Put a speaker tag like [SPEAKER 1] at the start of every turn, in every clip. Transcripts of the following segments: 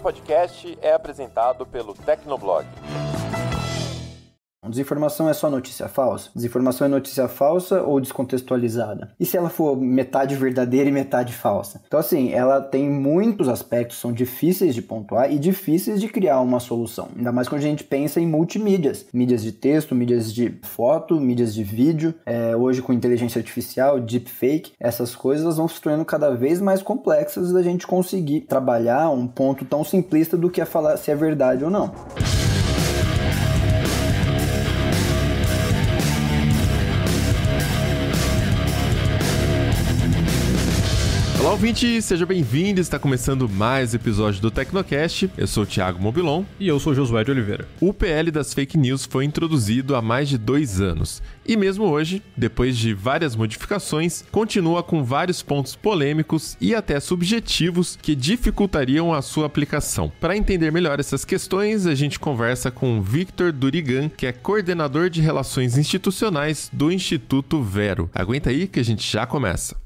[SPEAKER 1] podcast é apresentado pelo Tecnoblog.
[SPEAKER 2] Desinformação é só notícia falsa? Desinformação é notícia falsa ou descontextualizada? E se ela for metade verdadeira e metade falsa? Então, assim, ela tem muitos aspectos, são difíceis de pontuar e difíceis de criar uma solução. Ainda mais quando a gente pensa em multimídias: mídias de texto, mídias de foto, mídias de vídeo. É, hoje, com inteligência artificial, deepfake, essas coisas vão se tornando cada vez mais complexas da gente conseguir trabalhar um ponto tão simplista do que é falar se é verdade ou não.
[SPEAKER 1] ouvinte, seja bem-vindo. Está começando mais episódio do Tecnocast. Eu sou o Thiago Mobilon. E eu sou o Josué de Oliveira. O PL das fake news foi introduzido há mais de dois anos. E mesmo hoje, depois de várias modificações, continua com vários pontos polêmicos e até subjetivos que dificultariam a sua aplicação. Para entender melhor essas questões, a gente conversa com Victor Durigan, que é coordenador de Relações Institucionais do Instituto Vero. Aguenta aí que a gente já começa.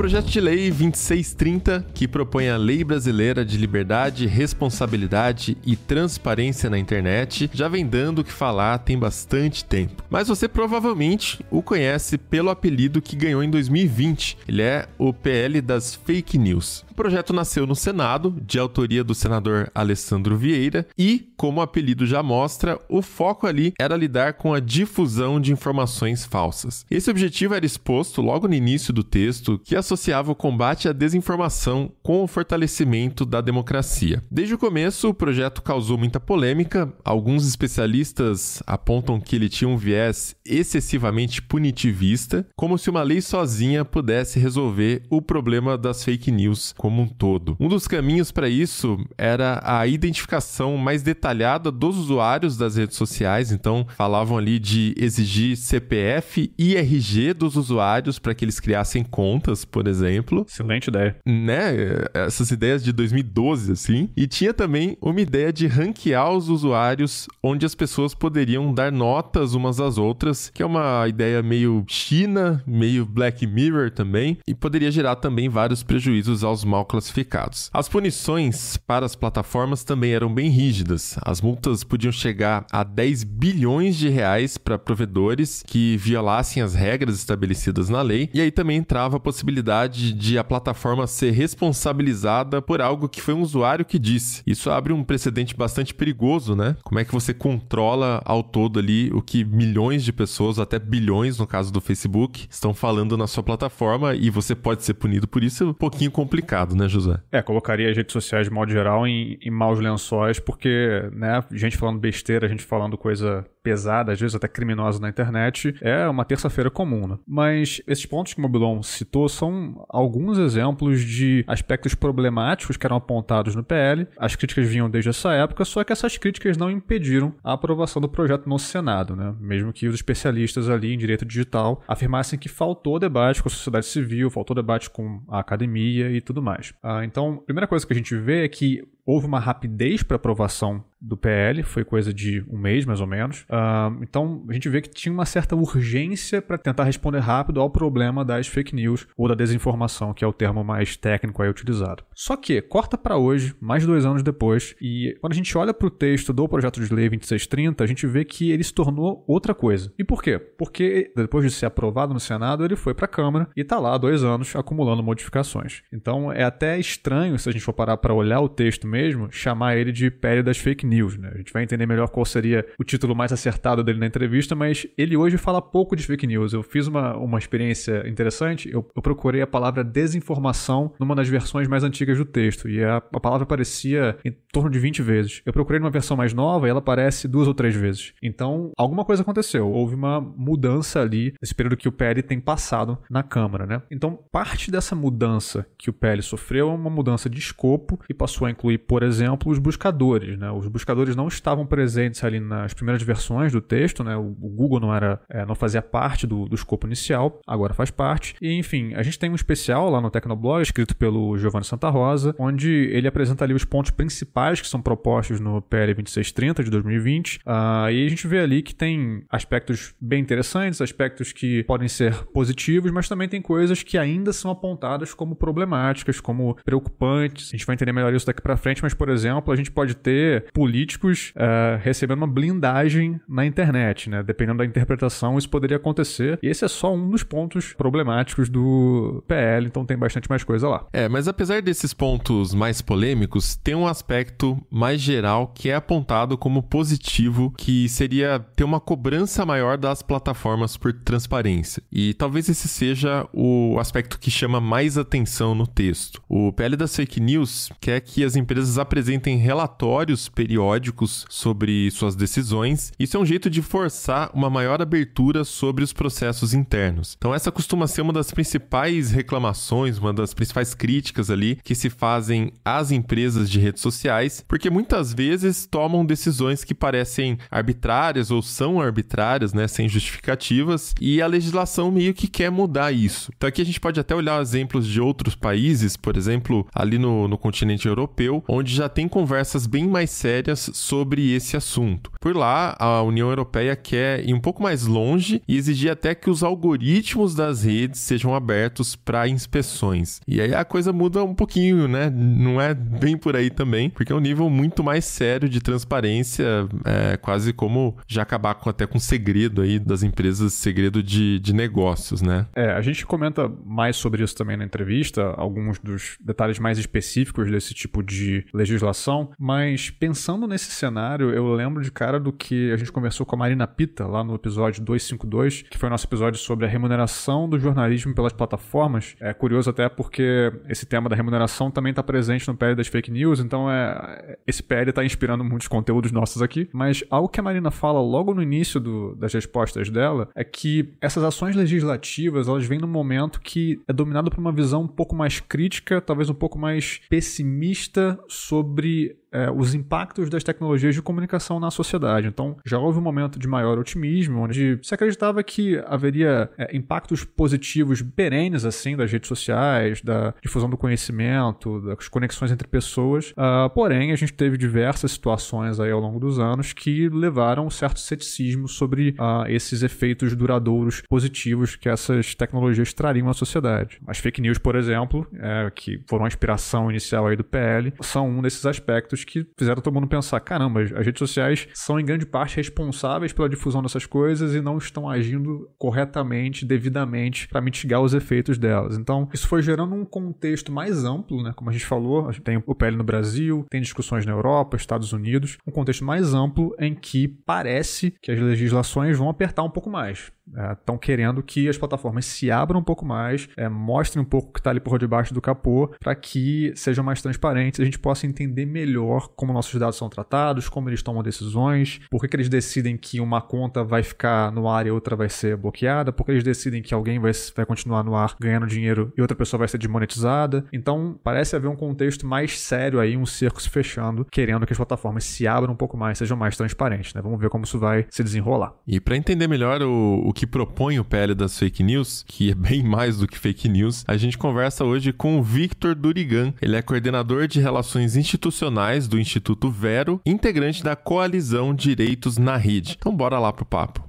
[SPEAKER 1] projeto de lei 2630, que propõe a Lei Brasileira de Liberdade, Responsabilidade e Transparência na Internet, já vem dando o que falar tem bastante tempo. Mas você provavelmente o conhece pelo apelido que ganhou em 2020. Ele é o PL das Fake News. O projeto nasceu no Senado, de autoria do senador Alessandro Vieira, e, como o apelido já mostra, o foco ali era lidar com a difusão de informações falsas. Esse objetivo era exposto logo no início do texto que as associava o combate à desinformação com o fortalecimento da democracia. Desde o começo, o projeto causou muita polêmica. Alguns especialistas apontam que ele tinha um viés excessivamente punitivista, como se uma lei sozinha pudesse resolver o problema das fake news como um todo. Um dos caminhos para isso era a identificação mais detalhada dos usuários das redes sociais, então falavam ali de exigir CPF e RG dos usuários para que eles criassem contas por exemplo. Excelente ideia. Né? Essas ideias de 2012, assim. E tinha também uma ideia de ranquear os usuários, onde as pessoas poderiam dar notas umas às outras, que é uma ideia meio China, meio Black Mirror também, e poderia gerar também vários prejuízos aos mal classificados. As punições para as plataformas também eram bem rígidas. As multas podiam chegar a 10 bilhões de reais para provedores que violassem as regras estabelecidas na lei, e aí também entrava a possibilidade possibilidade de a plataforma ser responsabilizada por algo que foi um usuário que disse. Isso abre um precedente bastante perigoso, né? Como é que você controla ao todo ali o que milhões de pessoas, até bilhões no caso do Facebook, estão falando na sua plataforma e você pode ser punido por isso? É um pouquinho complicado, né, José? É, colocaria as redes
[SPEAKER 3] sociais de modo geral em, em maus lençóis, porque, né, gente falando besteira, gente falando coisa pesada, às vezes até criminosa na internet, é uma terça-feira comum. Né? Mas esses pontos que o Mobilon citou são alguns exemplos de aspectos problemáticos que eram apontados no PL. As críticas vinham desde essa época, só que essas críticas não impediram a aprovação do projeto no Senado, né? mesmo que os especialistas ali em direito digital afirmassem que faltou debate com a sociedade civil, faltou debate com a academia e tudo mais. Ah, então, a primeira coisa que a gente vê é que houve uma rapidez para aprovação do PL, foi coisa de um mês mais ou menos. Uh, então a gente vê que tinha uma certa urgência para tentar responder rápido ao problema das fake news ou da desinformação, que é o termo mais técnico aí utilizado. Só que, corta para hoje, mais dois anos depois, e quando a gente olha para o texto do projeto de lei 2630, a gente vê que ele se tornou outra coisa. E por quê? Porque depois de ser aprovado no Senado, ele foi para a Câmara e está lá há dois anos acumulando modificações. Então é até estranho se a gente for parar para olhar o texto mesmo mesmo chamar ele de pele das fake news, né? A gente vai entender melhor qual seria o título mais acertado dele na entrevista, mas ele hoje fala pouco de fake news. Eu fiz uma, uma experiência interessante, eu, eu procurei a palavra desinformação numa das versões mais antigas do texto, e a, a palavra aparecia em torno de 20 vezes. Eu procurei numa versão mais nova e ela aparece duas ou três vezes. Então, alguma coisa aconteceu, houve uma mudança ali nesse período que o PL tem passado na Câmara, né? Então, parte dessa mudança que o PL sofreu é uma mudança de escopo e passou a incluir por exemplo, os buscadores. Né? Os buscadores não estavam presentes ali nas primeiras versões do texto, né? o, Google não era, é, não fazia parte do, do escopo inicial, agora faz parte. E, enfim, a gente tem um especial lá no Tecnoblog, escrito pelo Giovanni Santa Rosa, onde ele apresenta ali os pontos principais que são propostos no PL 2630 de 2020. Uh, ah, e a gente vê ali que tem aspectos bem interessantes, aspectos que podem ser positivos, mas também tem coisas que ainda são apontadas como problemáticas, como preocupantes. A gente vai entender melhor isso daqui para frente frente, mas, por exemplo, a gente pode ter políticos uh, recebendo uma blindagem na internet, né? Dependendo da interpretação, isso poderia acontecer. E esse é só um dos pontos problemáticos do PL, então tem bastante mais coisa lá.
[SPEAKER 1] É, mas apesar desses pontos mais polêmicos, tem um aspecto mais geral que é apontado como positivo, que seria ter uma cobrança maior das plataformas por transparência. E talvez esse seja o aspecto que chama mais atenção no texto. O PL das fake news quer que as empresas empresas apresentem relatórios periódicos sobre suas decisões. Isso é um jeito de forçar uma maior abertura sobre os processos internos. Então, essa costuma ser uma das principais reclamações, uma das principais críticas ali que se fazem às empresas de redes sociais, porque muitas vezes tomam decisões que parecem arbitrárias ou são arbitrárias, né, sem justificativas, e a legislação meio que quer mudar isso. Então, aqui a gente pode até olhar exemplos de outros países, por exemplo, ali no, no continente europeu, onde já tem conversas bem mais sérias sobre esse assunto. Por lá, a União Europeia quer ir um pouco mais longe e exigir até que os algoritmos das redes sejam abertos para inspeções. E aí a coisa muda um pouquinho, né? Não é bem por aí também, porque é um nível muito mais sério de transparência, é quase como já acabar com, até com segredo aí das empresas, segredo de, de negócios, né?
[SPEAKER 3] É, a gente comenta mais sobre isso também na entrevista, alguns dos detalhes mais específicos desse tipo de legislação, mas pensando nesse cenário, eu lembro de cara do que a gente conversou com a Marina Pita lá no episódio 252, que foi o nosso episódio sobre a remuneração do jornalismo pelas plataformas. É curioso até porque esse tema da remuneração também está presente no PL das fake news, então é esse PL está inspirando muitos conteúdos nossos aqui. Mas algo que a Marina fala logo no início do, das respostas dela é que essas ações legislativas elas vêm num momento que é dominado por uma visão um pouco mais crítica, talvez um pouco mais pessimista sobre é, os impactos das tecnologias de comunicação na sociedade. Então, já houve um momento de maior otimismo, onde se acreditava que haveria é, impactos positivos perenes, assim, das redes sociais, da difusão do conhecimento, das conexões entre pessoas. Uh, porém, a gente teve diversas situações aí ao longo dos anos que levaram um certo ceticismo sobre uh, esses efeitos duradouros positivos que essas tecnologias trariam à sociedade. As fake news, por exemplo, é, que foram a inspiração inicial aí do PL, são um desses aspectos coisas que fizeram todo mundo pensar: caramba, as redes sociais são em grande parte responsáveis pela difusão dessas coisas e não estão agindo corretamente, devidamente, para mitigar os efeitos delas. Então, isso foi gerando um contexto mais amplo, né? Como a gente falou, a gente tem o PL no Brasil, tem discussões na Europa, Estados Unidos, um contexto mais amplo em que parece que as legislações vão apertar um pouco mais estão é, querendo que as plataformas se abram um pouco mais, é, mostrem um pouco o que está ali por debaixo do capô, para que sejam mais transparentes, a gente possa entender melhor como nossos dados são tratados, como eles tomam decisões, por que, que eles decidem que uma conta vai ficar no ar e outra vai ser bloqueada, por que eles decidem que alguém vai, vai continuar no ar ganhando dinheiro e outra pessoa vai ser desmonetizada. Então, parece haver um contexto mais sério aí, um cerco se fechando, querendo que as plataformas se abram um pouco mais, sejam mais transparentes, né? Vamos ver como isso vai
[SPEAKER 1] se desenrolar. E para entender melhor o, o que que propõe o PL das fake news, que é bem mais do que fake news, a gente conversa hoje com o Victor Durigan. Ele é coordenador de relações institucionais do Instituto Vero, integrante da coalizão Direitos na Rede. Então bora lá pro papo.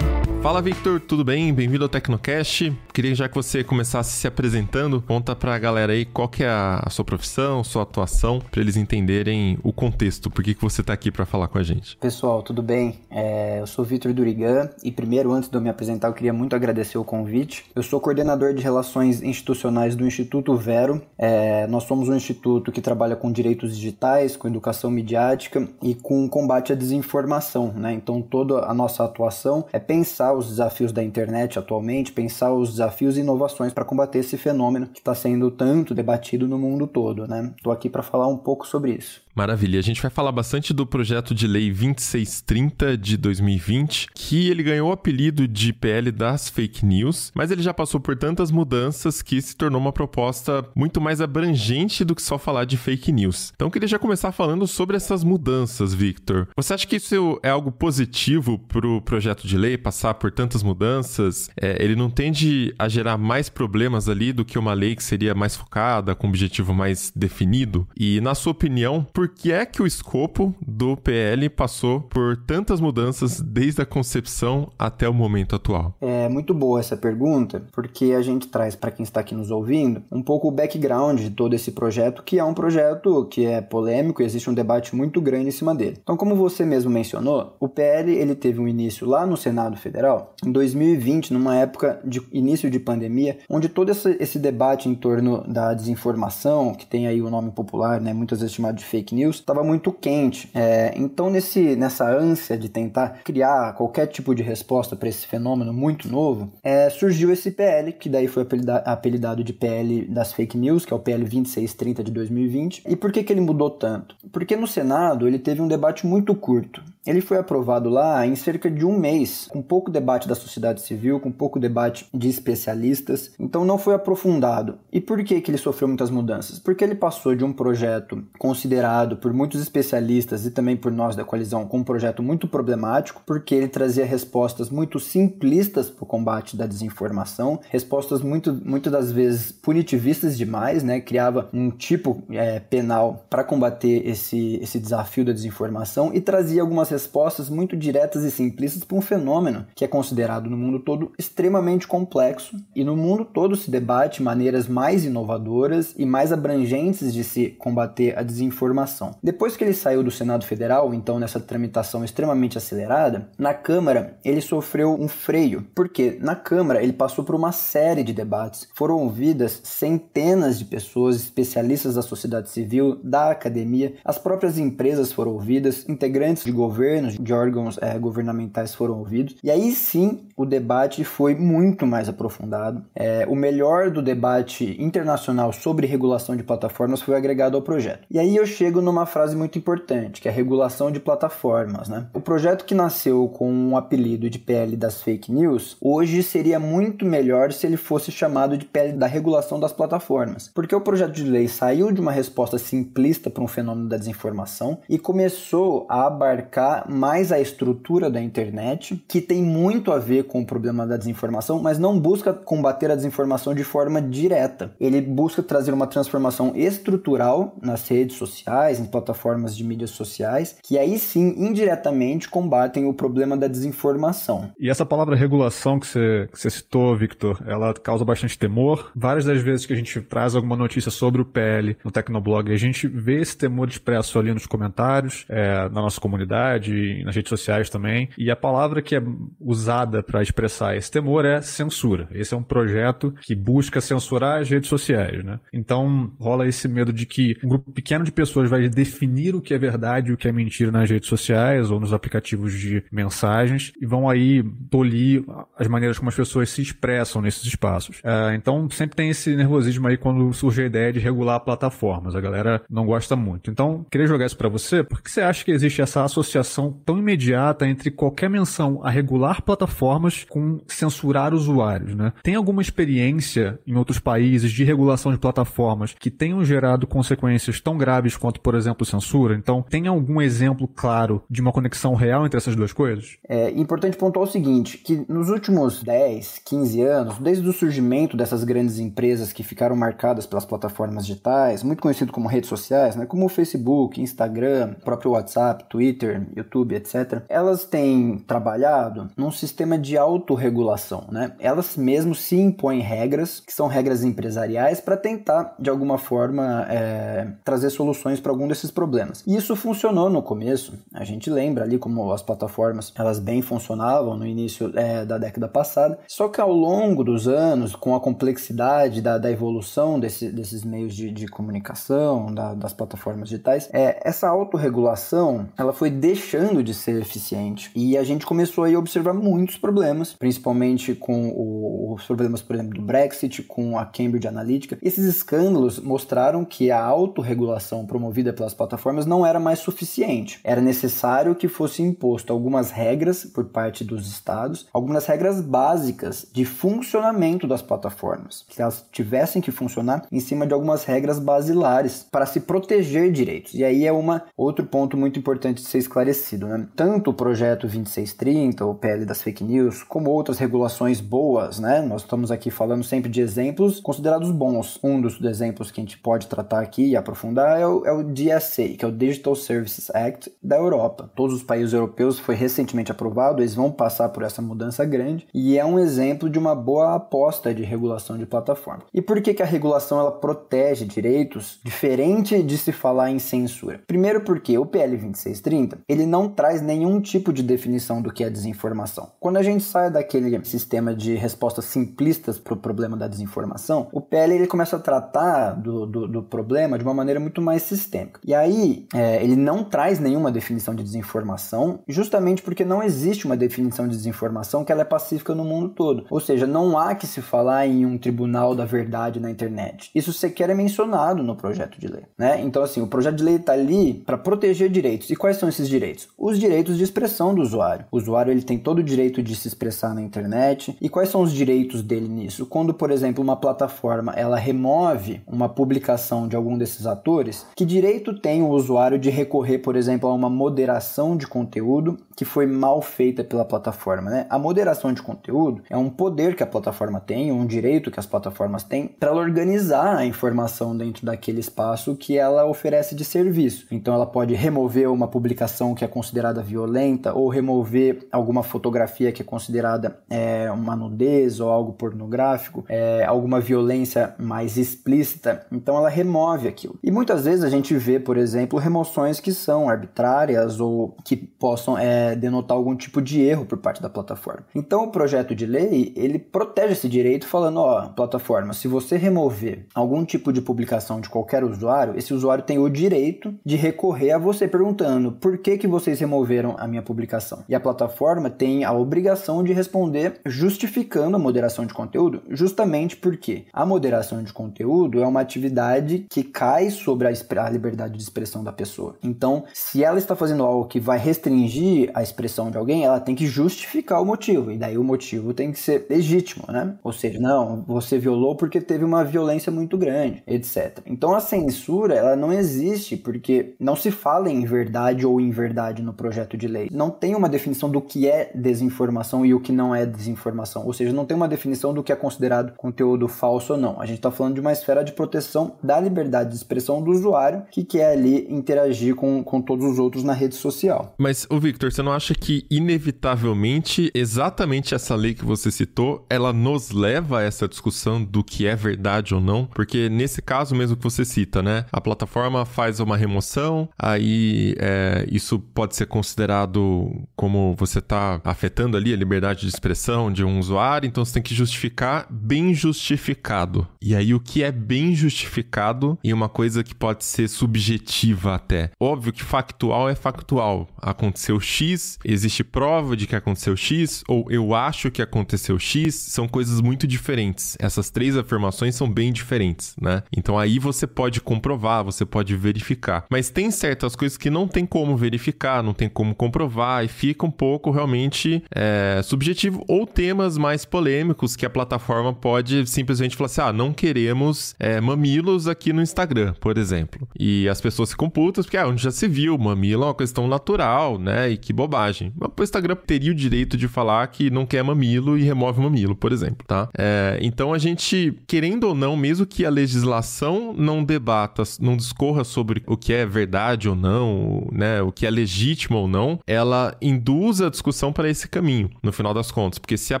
[SPEAKER 1] Fala Victor, tudo bem? Bem-vindo ao Tecnocast. Queria já que você começasse se apresentando, conta pra galera aí qual que é a sua profissão, sua atuação, para eles entenderem o contexto, por que, que você tá aqui para falar com a gente.
[SPEAKER 2] Pessoal, tudo bem? É, eu sou Victor Durigan e primeiro, antes de eu me apresentar, eu queria muito agradecer o convite. Eu sou coordenador de relações institucionais do Instituto Vero. É, nós somos um instituto que trabalha com direitos digitais, com educação midiática e com combate à desinformação, né? Então toda a nossa atuação é pensar os desafios da internet atualmente, pensar os desafios e inovações para combater esse fenômeno que está sendo tanto debatido no mundo todo, né? Estou aqui para falar um pouco sobre isso.
[SPEAKER 1] Maravilha. A gente vai falar bastante do projeto de lei 2630 de 2020, que ele ganhou o apelido de PL das fake news, mas ele já passou por tantas mudanças que se tornou uma proposta muito mais abrangente do que só falar de fake news. Então, eu queria já começar falando sobre essas mudanças, Victor. Você acha que isso é algo positivo para o projeto de lei passar por tantas mudanças? É, ele não tende a gerar mais problemas ali do que uma lei que seria mais focada, com um objetivo mais definido? E, na sua opinião, por por que é que o escopo do PL passou por tantas mudanças desde a concepção até o momento atual?
[SPEAKER 2] É muito boa essa pergunta, porque a gente traz para quem está aqui nos ouvindo um pouco o background de todo esse projeto, que é um projeto que é polêmico e existe um debate muito grande em cima dele. Então, como você mesmo mencionou, o PL ele teve um início lá no Senado Federal em 2020, numa época de início de pandemia, onde todo esse debate em torno da desinformação, que tem aí o nome popular, né, muitas vezes chamado de fake news estava muito quente. É, então, nesse, nessa ânsia de tentar criar qualquer tipo de resposta para esse fenômeno muito novo, é, surgiu esse PL, que daí foi apelida apelidado de PL das fake news, que é o PL 2630 de 2020. E por que, que ele mudou tanto? Porque no Senado ele teve um debate muito curto. Ele foi aprovado lá em cerca de um mês, com pouco debate da sociedade civil, com pouco debate de especialistas, então não foi aprofundado. E por que, que ele sofreu muitas mudanças? Porque ele passou de um projeto considerado por muitos especialistas e também por nós da coalizão como um projeto muito problemático, porque ele trazia respostas muito simplistas para o combate da desinformação, respostas muito, muito das vezes punitivistas demais, né? criava um tipo é, penal para combater esse, esse desafio da desinformação e trazia algumas respostas muito diretas e simplistas para um fenômeno que é considerado no mundo todo extremamente complexo e no mundo todo se debate maneiras mais inovadoras e mais abrangentes de se combater a desinformação. Depois que ele saiu do Senado Federal, então nessa tramitação extremamente acelerada, na Câmara ele sofreu um freio, porque na Câmara ele passou por uma série de debates, foram ouvidas centenas de pessoas, especialistas da sociedade civil, da academia, as próprias empresas foram ouvidas, integrantes de governo governos, de órgãos é, governamentais foram ouvidos. E aí sim o debate foi muito mais aprofundado. É, o melhor do debate internacional sobre regulação de plataformas foi agregado ao projeto. E aí eu chego numa frase muito importante, que é a regulação de plataformas. Né? O projeto que nasceu com o um apelido de PL das fake news, hoje seria muito melhor se ele fosse chamado de PL da regulação das plataformas. Porque o projeto de lei saiu de uma resposta simplista para um fenômeno da desinformação e começou a abarcar mais a estrutura da internet, que tem muito a ver com o problema da desinformação, mas não busca combater a desinformação de forma direta. Ele busca trazer uma transformação estrutural nas redes sociais, em plataformas de mídias sociais, que aí sim, indiretamente, combatem o problema da desinformação.
[SPEAKER 3] E essa palavra regulação que você, que você citou, Victor, ela causa bastante temor. Várias das vezes que a gente traz alguma notícia sobre o PL no Tecnoblog, a gente vê esse temor expresso ali nos comentários, é, na nossa comunidade, nas redes sociais também. E a palavra que é usada para expressar esse temor é censura. Esse é um projeto que busca censurar as redes sociais, né? Então rola esse medo de que um grupo pequeno de pessoas vai definir o que é verdade e o que é mentira nas redes sociais ou nos aplicativos de mensagens e vão aí tolir as maneiras como as pessoas se expressam nesses espaços. Uh, então sempre tem esse nervosismo aí quando surge a ideia de regular plataformas. A galera não gosta muito. Então queria jogar isso para você. Por que você acha que existe essa associação associação tão imediata entre qualquer menção a regular plataformas com censurar usuários, né? Tem alguma experiência em outros países de regulação de plataformas que tenham gerado consequências tão graves quanto, por exemplo, censura? Então, tem algum exemplo claro de uma conexão real entre essas duas coisas?
[SPEAKER 2] É importante pontuar o seguinte, que nos últimos 10, 15 anos, desde o surgimento dessas grandes empresas que ficaram marcadas pelas plataformas digitais, muito conhecido como redes sociais, né, como o Facebook, Instagram, próprio WhatsApp, Twitter YouTube, etc., elas têm trabalhado num sistema de autorregulação, né? Elas mesmas se impõem regras, que são regras empresariais, para tentar, de alguma forma, é, trazer soluções para algum desses problemas. E isso funcionou no começo, a gente lembra ali como as plataformas, elas bem funcionavam no início é, da década passada, só que ao longo dos anos, com a complexidade da, da evolução desse, desses meios de, de comunicação, da, das plataformas digitais, é, essa autorregulação, ela foi deixada deixando de ser eficiente. E a gente começou aí a observar muitos problemas, principalmente com o, os problemas, por exemplo, do Brexit, com a Cambridge Analytica. Esses escândalos mostraram que a autorregulação promovida pelas plataformas não era mais suficiente. Era necessário que fosse imposto algumas regras por parte dos estados, algumas regras básicas de funcionamento das plataformas, que elas tivessem que funcionar em cima de algumas regras basilares para se proteger direitos. E aí é uma outro ponto muito importante de ser esclarecido né? Tanto o projeto 2630, o PL das fake news, como outras regulações boas, né? nós estamos aqui falando sempre de exemplos considerados bons. Um dos exemplos que a gente pode tratar aqui e aprofundar é o, é o DSA, que é o Digital Services Act da Europa. Todos os países europeus foi recentemente aprovado, eles vão passar por essa mudança grande e é um exemplo de uma boa aposta de regulação de plataforma. E por que, que a regulação ela protege direitos diferente de se falar em censura? Primeiro porque o PL 2630 ele ele não traz nenhum tipo de definição do que é desinformação. Quando a gente sai daquele sistema de respostas simplistas para o problema da desinformação, o PL ele começa a tratar do, do, do problema de uma maneira muito mais sistêmica. E aí, é, ele não traz nenhuma definição de desinformação, justamente porque não existe uma definição de desinformação que ela é pacífica no mundo todo. Ou seja, não há que se falar em um tribunal da verdade na internet. Isso sequer é mencionado no projeto de lei. Né? Então, assim, o projeto de lei está ali para proteger direitos. E quais são esses direitos? Os direitos de expressão do usuário. O usuário ele tem todo o direito de se expressar na internet. E quais são os direitos dele nisso? Quando, por exemplo, uma plataforma ela remove uma publicação de algum desses atores, que direito tem o usuário de recorrer, por exemplo, a uma moderação de conteúdo que foi mal feita pela plataforma, né? A moderação de conteúdo é um poder que a plataforma tem, um direito que as plataformas têm para organizar a informação dentro daquele espaço que ela oferece de serviço. Então ela pode remover uma publicação que é considerada violenta ou remover alguma fotografia que é considerada é, uma nudez ou algo pornográfico, é, alguma violência mais explícita, então ela remove aquilo. E muitas vezes a gente vê, por exemplo, remoções que são arbitrárias ou que possam é, denotar algum tipo de erro por parte da plataforma. Então o projeto de lei ele protege esse direito falando, ó, plataforma, se você remover algum tipo de publicação de qualquer usuário, esse usuário tem o direito de recorrer a você perguntando por que que vocês removeram a minha publicação. E a plataforma tem a obrigação de responder justificando a moderação de conteúdo, justamente porque a moderação de conteúdo é uma atividade que cai sobre a, liberdade de expressão da pessoa. Então, se ela está fazendo algo que vai restringir a expressão de alguém, ela tem que justificar o motivo, e daí o motivo tem que ser legítimo, né? Ou seja, não, você violou porque teve uma violência muito grande, etc. Então, a censura, ela não existe porque não se fala em verdade ou em verdade verdade no projeto de lei. Não tem uma definição do que é desinformação e o que não é desinformação. Ou seja, não tem uma definição do que é considerado conteúdo falso ou não. A gente está falando de uma esfera de proteção da liberdade de expressão do usuário que quer ali interagir com, com todos os outros na rede social.
[SPEAKER 1] Mas, o Victor, você não acha que inevitavelmente exatamente essa lei que você citou, ela nos leva a essa discussão do que é verdade ou não? Porque nesse caso mesmo que você cita, né? A plataforma faz uma remoção, aí é, isso pode ser considerado como você está afetando ali a liberdade de expressão de um usuário, então você tem que justificar bem justificado. E aí o que é bem justificado e uma coisa que pode ser subjetiva até. Óbvio que factual é factual. Aconteceu X, existe prova de que aconteceu X ou eu acho que aconteceu X, são coisas muito diferentes. Essas três afirmações são bem diferentes, né? Então aí você pode comprovar, você pode verificar. Mas tem certas coisas que não tem como verificar não tem como comprovar, e fica um pouco realmente é, subjetivo, ou temas mais polêmicos que a plataforma pode simplesmente falar assim: ah, não queremos é, mamilos aqui no Instagram, por exemplo. E as pessoas ficam putas, porque ah, onde já se viu, mamilo é uma questão natural, né? E que bobagem. Mas o Instagram teria o direito de falar que não quer mamilo e remove mamilo, por exemplo, tá? É, então a gente, querendo ou não, mesmo que a legislação não debata, não discorra sobre o que é verdade ou não, né? O que é legítimo legítima ou não, ela induz a discussão para esse caminho, no final das contas. Porque se a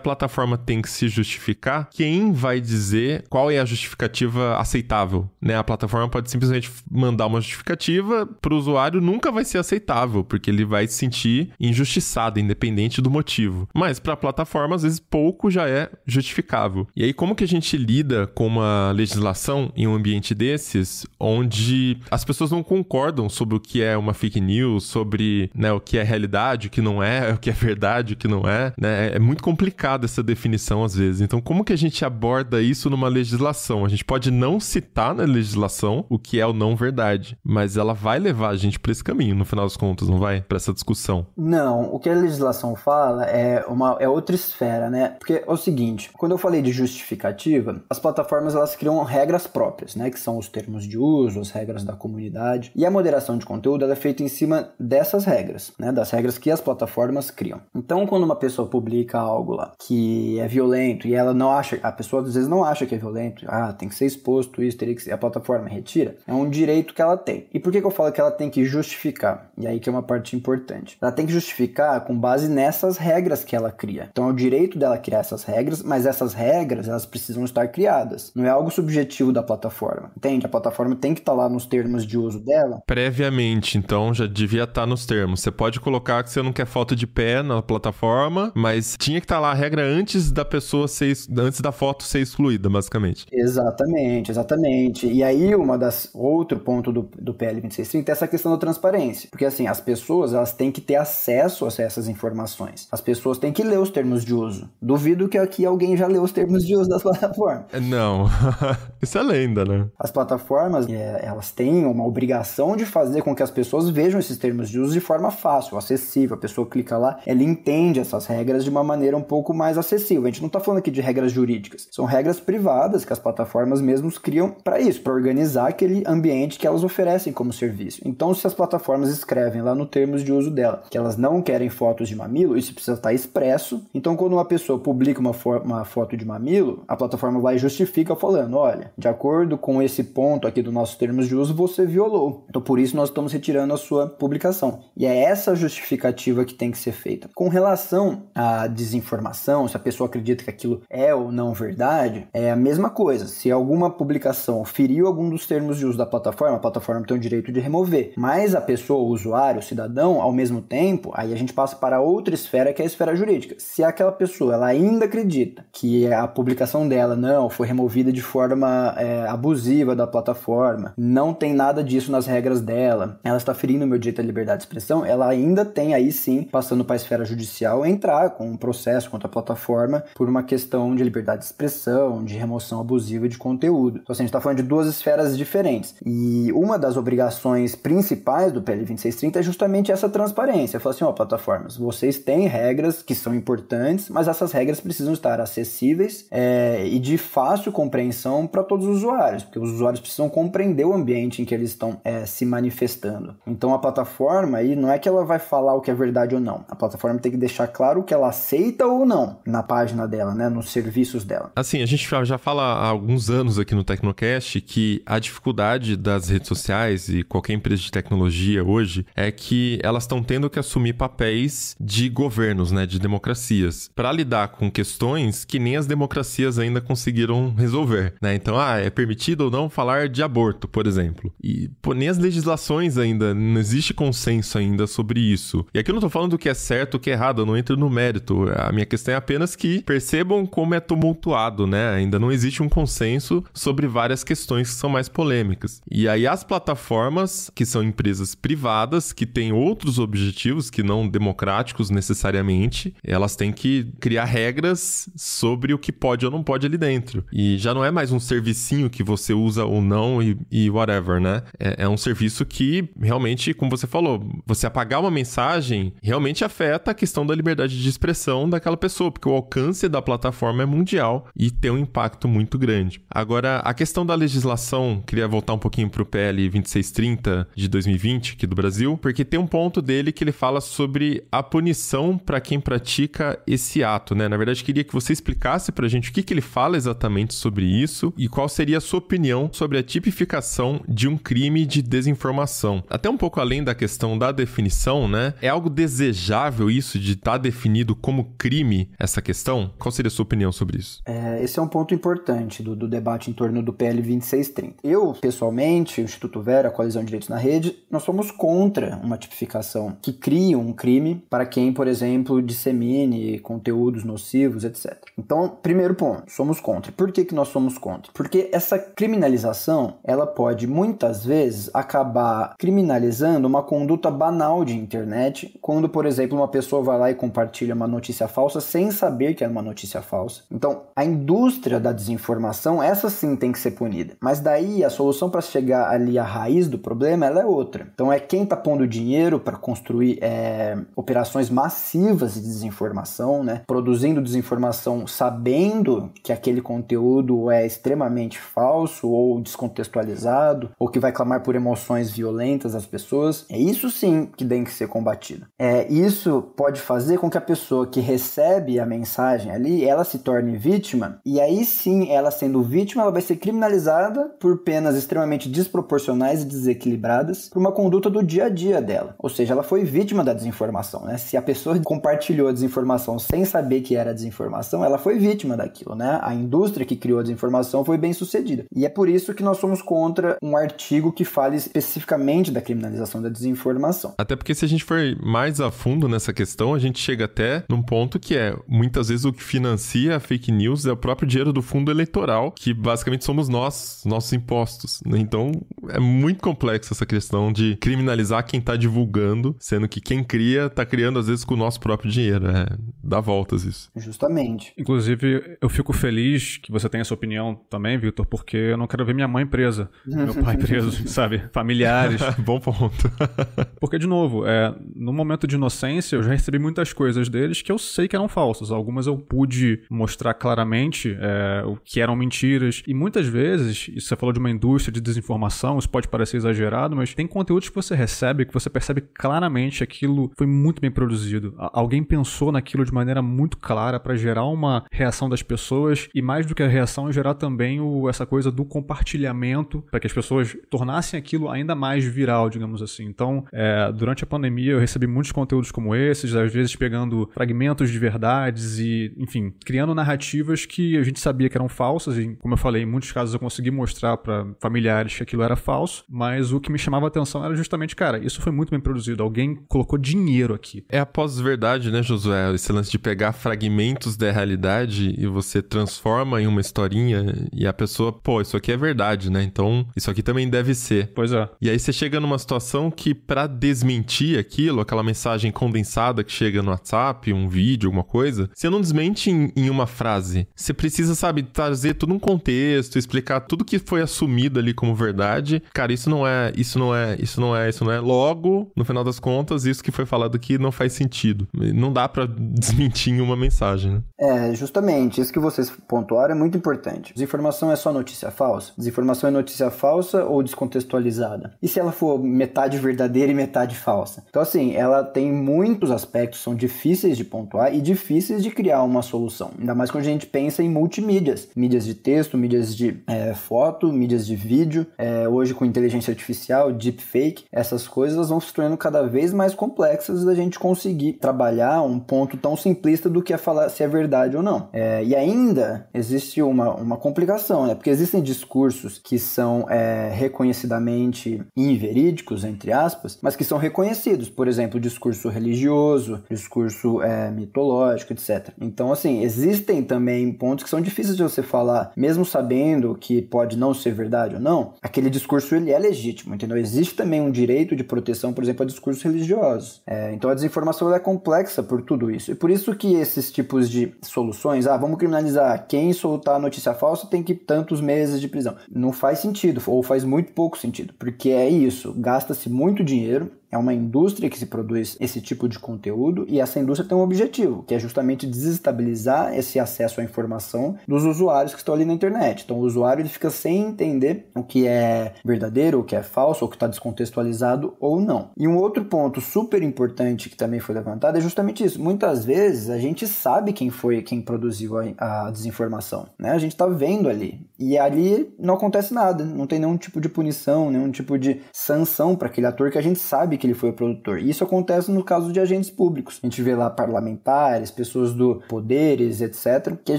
[SPEAKER 1] plataforma tem que se justificar, quem vai dizer qual é a justificativa aceitável? Né? A plataforma pode simplesmente mandar uma justificativa para o usuário, nunca vai ser aceitável, porque ele vai se sentir injustiçado, independente do motivo. Mas para a plataforma, às vezes, pouco já é justificável. E aí, como que a gente lida com uma legislação em um ambiente desses, onde as pessoas não concordam sobre o que é uma fake news, sobre sobre né, o que é realidade, o que não é, o que é verdade, o que não é. Né? É, é muito complicada essa definição às vezes. Então, como que a gente aborda isso numa legislação? A gente pode não citar na legislação o que é ou não verdade, mas ela vai levar a gente para esse caminho, no final das contas, não vai? Para essa discussão.
[SPEAKER 2] Não, o que a legislação fala é, uma, é outra esfera, né? Porque é o seguinte, quando eu falei de justificativa, as plataformas elas criam regras próprias, né? Que são os termos de uso, as regras da comunidade. E a moderação de conteúdo é feita em cima dessa dessas regras, né? Das regras que as plataformas criam. Então, quando uma pessoa publica algo lá que é violento e ela não acha, a pessoa às vezes não acha que é violento, ah, tem que ser exposto, isso teria que ser, a plataforma retira, é um direito que ela tem. E por que, que eu falo que ela tem que justificar? E aí que é uma parte importante. Ela tem que justificar com base nessas regras que ela cria. Então, é o direito dela criar essas regras, mas essas regras, elas precisam estar criadas. Não é algo subjetivo da plataforma, entende? A plataforma tem que estar tá lá nos termos de uso dela.
[SPEAKER 1] Previamente, então, já devia estar tá no nos termos. Você pode colocar que você não quer foto de pé na plataforma, mas tinha que estar tá lá a regra antes da pessoa ser, antes da foto ser excluída, basicamente.
[SPEAKER 2] Exatamente, exatamente. E aí, uma das outro ponto do, do PL 2630 é essa questão da transparência, porque assim as pessoas elas têm que ter acesso a essas informações. As pessoas têm que ler os termos de uso. Duvido que aqui alguém já leu os termos de uso das plataformas.
[SPEAKER 1] É, não, isso é lenda, né?
[SPEAKER 2] As plataformas é, elas têm uma obrigação de fazer com que as pessoas vejam esses termos de uso de forma fácil, acessível. A pessoa clica lá, ela entende essas regras de uma maneira um pouco mais acessível. A gente não está falando aqui de regras jurídicas, são regras privadas que as plataformas mesmas criam para isso, para organizar aquele ambiente que elas oferecem como serviço. Então, se as plataformas escrevem lá no termos de uso dela que elas não querem fotos de mamilo, isso precisa estar tá expresso. Então, quando uma pessoa publica uma, fo uma foto de mamilo, a plataforma vai e justifica falando: olha, de acordo com esse ponto aqui do nosso termos de uso, você violou. Então, por isso nós estamos retirando a sua publicação. E é essa justificativa que tem que ser feita. Com relação à desinformação, se a pessoa acredita que aquilo é ou não verdade, é a mesma coisa. Se alguma publicação feriu algum dos termos de uso da plataforma, a plataforma tem o direito de remover. Mas a pessoa, o usuário, o cidadão, ao mesmo tempo, aí a gente passa para outra esfera que é a esfera jurídica. Se aquela pessoa ela ainda acredita que a publicação dela não foi removida de forma é, abusiva da plataforma, não tem nada disso nas regras dela, ela está ferindo o meu direito à liberdade expressão, ela ainda tem aí sim, passando para a esfera judicial, entrar com um processo contra a plataforma por uma questão de liberdade de expressão, de remoção abusiva de conteúdo. Então, assim, a gente está falando de duas esferas diferentes. E uma das obrigações principais do PL 2630 é justamente essa transparência. Falar assim, ó, plataformas, vocês têm regras que são importantes, mas essas regras precisam estar acessíveis é, e de fácil compreensão para todos os usuários, porque os usuários precisam compreender o ambiente em que eles estão é, se manifestando. Então, a plataforma plataforma aí não é que ela vai falar o que é verdade ou não. A plataforma tem que deixar claro o que ela aceita ou não na página dela, né? Nos serviços dela.
[SPEAKER 1] Assim, a gente já fala há alguns anos aqui no Tecnocast que a dificuldade das redes sociais e qualquer empresa de tecnologia hoje é que elas estão tendo que assumir papéis de governos, né? De democracias, para lidar com questões que nem as democracias ainda conseguiram resolver, né? Então, ah, é permitido ou não falar de aborto, por exemplo. E pô, nem as legislações ainda, não existe consenso ainda sobre isso. E aqui eu não tô falando do que é certo, ou que é errado, eu não entro no mérito. A minha questão é apenas que percebam como é tumultuado, né? Ainda não existe um consenso sobre várias questões que são mais polêmicas. E aí as plataformas, que são empresas privadas, que têm outros objetivos que não democráticos necessariamente, elas têm que criar regras sobre o que pode ou não pode ali dentro. E já não é mais um servicinho que você usa ou não e, e whatever, né? É, é um serviço que realmente, como você falou, você apagar uma mensagem realmente afeta a questão da liberdade de expressão daquela pessoa, porque o alcance da plataforma é mundial e tem um impacto muito grande. Agora, a questão da legislação, queria voltar um pouquinho para o PL 2630 de 2020 aqui do Brasil, porque tem um ponto dele que ele fala sobre a punição para quem pratica esse ato, né? Na verdade, queria que você explicasse para a gente o que, que ele fala exatamente sobre isso e qual seria a sua opinião sobre a tipificação de um crime de desinformação. Até um pouco além da questão da da definição, né? É algo desejável isso de estar tá definido como crime essa questão? Qual seria a sua opinião sobre isso?
[SPEAKER 2] É, esse é um ponto importante do, do debate em torno do PL 2630. Eu, pessoalmente, o Instituto Vera, a Coalizão de Direitos na Rede, nós somos contra uma tipificação que cria um crime para quem, por exemplo, dissemine conteúdos nocivos, etc. Então, primeiro ponto, somos contra. Por que, que nós somos contra? Porque essa criminalização, ela pode muitas vezes acabar criminalizando uma conduta conduta banal de internet, quando, por exemplo, uma pessoa vai lá e compartilha uma notícia falsa sem saber que é uma notícia falsa. Então, a indústria da desinformação, essa sim tem que ser punida. Mas daí a solução para chegar ali à raiz do problema, ela é outra. Então, é quem está pondo dinheiro para construir é, operações massivas de desinformação, né? Produzindo desinformação sabendo que aquele conteúdo é extremamente falso ou descontextualizado ou que vai clamar por emoções violentas às pessoas. É isso sim que tem que ser combatido. É, isso pode fazer com que a pessoa que recebe a mensagem ali, ela se torne vítima, e aí sim, ela sendo vítima, ela vai ser criminalizada por penas extremamente desproporcionais e desequilibradas por uma conduta do dia a dia dela. Ou seja, ela foi vítima da desinformação, né? Se a pessoa compartilhou a desinformação sem saber que era desinformação, ela foi vítima daquilo, né? A indústria que criou a desinformação foi bem sucedida. E é por isso que nós somos contra um artigo que fale especificamente da criminalização da desinformação informação.
[SPEAKER 1] Até porque se a gente for mais a fundo nessa questão, a gente chega até num ponto que é muitas vezes o que financia a fake news é o próprio dinheiro do fundo eleitoral, que basicamente somos nós, nossos impostos. Né? Então é muito complexa essa questão de criminalizar quem está divulgando, sendo que quem cria está criando às vezes com o nosso próprio dinheiro. É, dá voltas isso.
[SPEAKER 3] Justamente. Inclusive, eu fico feliz que você tenha essa opinião também, Vitor, porque eu não quero ver minha mãe presa, meu pai preso, sabe? Familiares. Bom ponto. Porque, de novo, é, no momento de inocência, eu já recebi muitas coisas deles que eu sei que eram falsas. Algumas eu pude mostrar claramente é, o que eram mentiras. E muitas vezes, isso você falou de uma indústria de desinformação, isso pode parecer exagerado, mas tem conteúdos que você recebe que você percebe claramente aquilo foi muito bem produzido. Alguém pensou naquilo de maneira muito clara para gerar uma reação das pessoas e mais do que a reação, gerar também o, essa coisa do compartilhamento para que as pessoas tornassem aquilo ainda mais viral, digamos assim. Então, é, é, durante a pandemia eu recebi muitos conteúdos como esses, às vezes pegando fragmentos de verdades e, enfim, criando narrativas que a gente sabia que eram falsas. E, como eu falei, em muitos casos eu consegui mostrar para familiares que aquilo era falso, mas o que me chamava a atenção era justamente, cara, isso foi muito bem produzido, alguém colocou dinheiro aqui.
[SPEAKER 1] É a pós-verdade, né, Josué? Esse lance de pegar fragmentos da realidade e você transforma em uma historinha e a pessoa, pô, isso aqui é verdade, né? Então, isso aqui também deve ser. Pois é. E aí você chega numa situação que, pra desmentir aquilo, aquela mensagem condensada que chega no WhatsApp, um vídeo, alguma coisa, você não desmente em, em uma frase. Você precisa, sabe, trazer todo um contexto, explicar tudo que foi assumido ali como verdade. Cara, isso não é, isso não é, isso não é, isso não é. Logo, no final das contas, isso que foi falado aqui não faz sentido. Não dá para desmentir em uma mensagem, né?
[SPEAKER 2] É, justamente, isso que vocês pontuaram é muito importante. Desinformação é só notícia falsa? Desinformação é notícia falsa ou descontextualizada? E se ela for metade verdadeira e metade metade falsa. Então, assim, ela tem muitos aspectos, são difíceis de pontuar e difíceis de criar uma solução. Ainda mais quando a gente pensa em multimídias. Mídias de texto, mídias de é, foto, mídias de vídeo. É, hoje com inteligência artificial, deepfake, essas coisas vão se tornando cada vez mais complexas da gente conseguir trabalhar um ponto tão simplista do que é falar se é verdade ou não. É, e ainda existe uma, uma complicação, né? Porque existem discursos que são é, reconhecidamente inverídicos, entre aspas, mas que são reconhecidos, por exemplo, discurso religioso, discurso é, mitológico, etc. Então, assim, existem também pontos que são difíceis de você falar, mesmo sabendo que pode não ser verdade ou não, aquele discurso ele é legítimo, entendeu? Existe também um direito de proteção, por exemplo, a discursos religiosos. É, então, a desinformação é complexa por tudo isso. E por isso que esses tipos de soluções, ah, vamos criminalizar quem soltar notícia falsa tem que tantos meses de prisão. Não faz sentido, ou faz muito pouco sentido, porque é isso, gasta-se muito dinheiro é uma indústria que se produz esse tipo de conteúdo e essa indústria tem um objetivo, que é justamente desestabilizar esse acesso à informação
[SPEAKER 1] dos usuários
[SPEAKER 2] que estão ali na internet. Então o usuário ele fica sem entender o que é verdadeiro, o que é falso, o que está descontextualizado ou não. E um outro ponto super importante que também foi levantado é justamente isso. Muitas vezes a gente sabe quem foi quem produziu a, a desinformação, né? A gente está vendo ali e ali não acontece nada, não tem nenhum tipo de punição, nenhum tipo de sanção para aquele ator que a gente sabe que que ele foi o produtor. isso acontece no caso de agentes públicos. A gente vê lá parlamentares, pessoas do poderes, etc., que a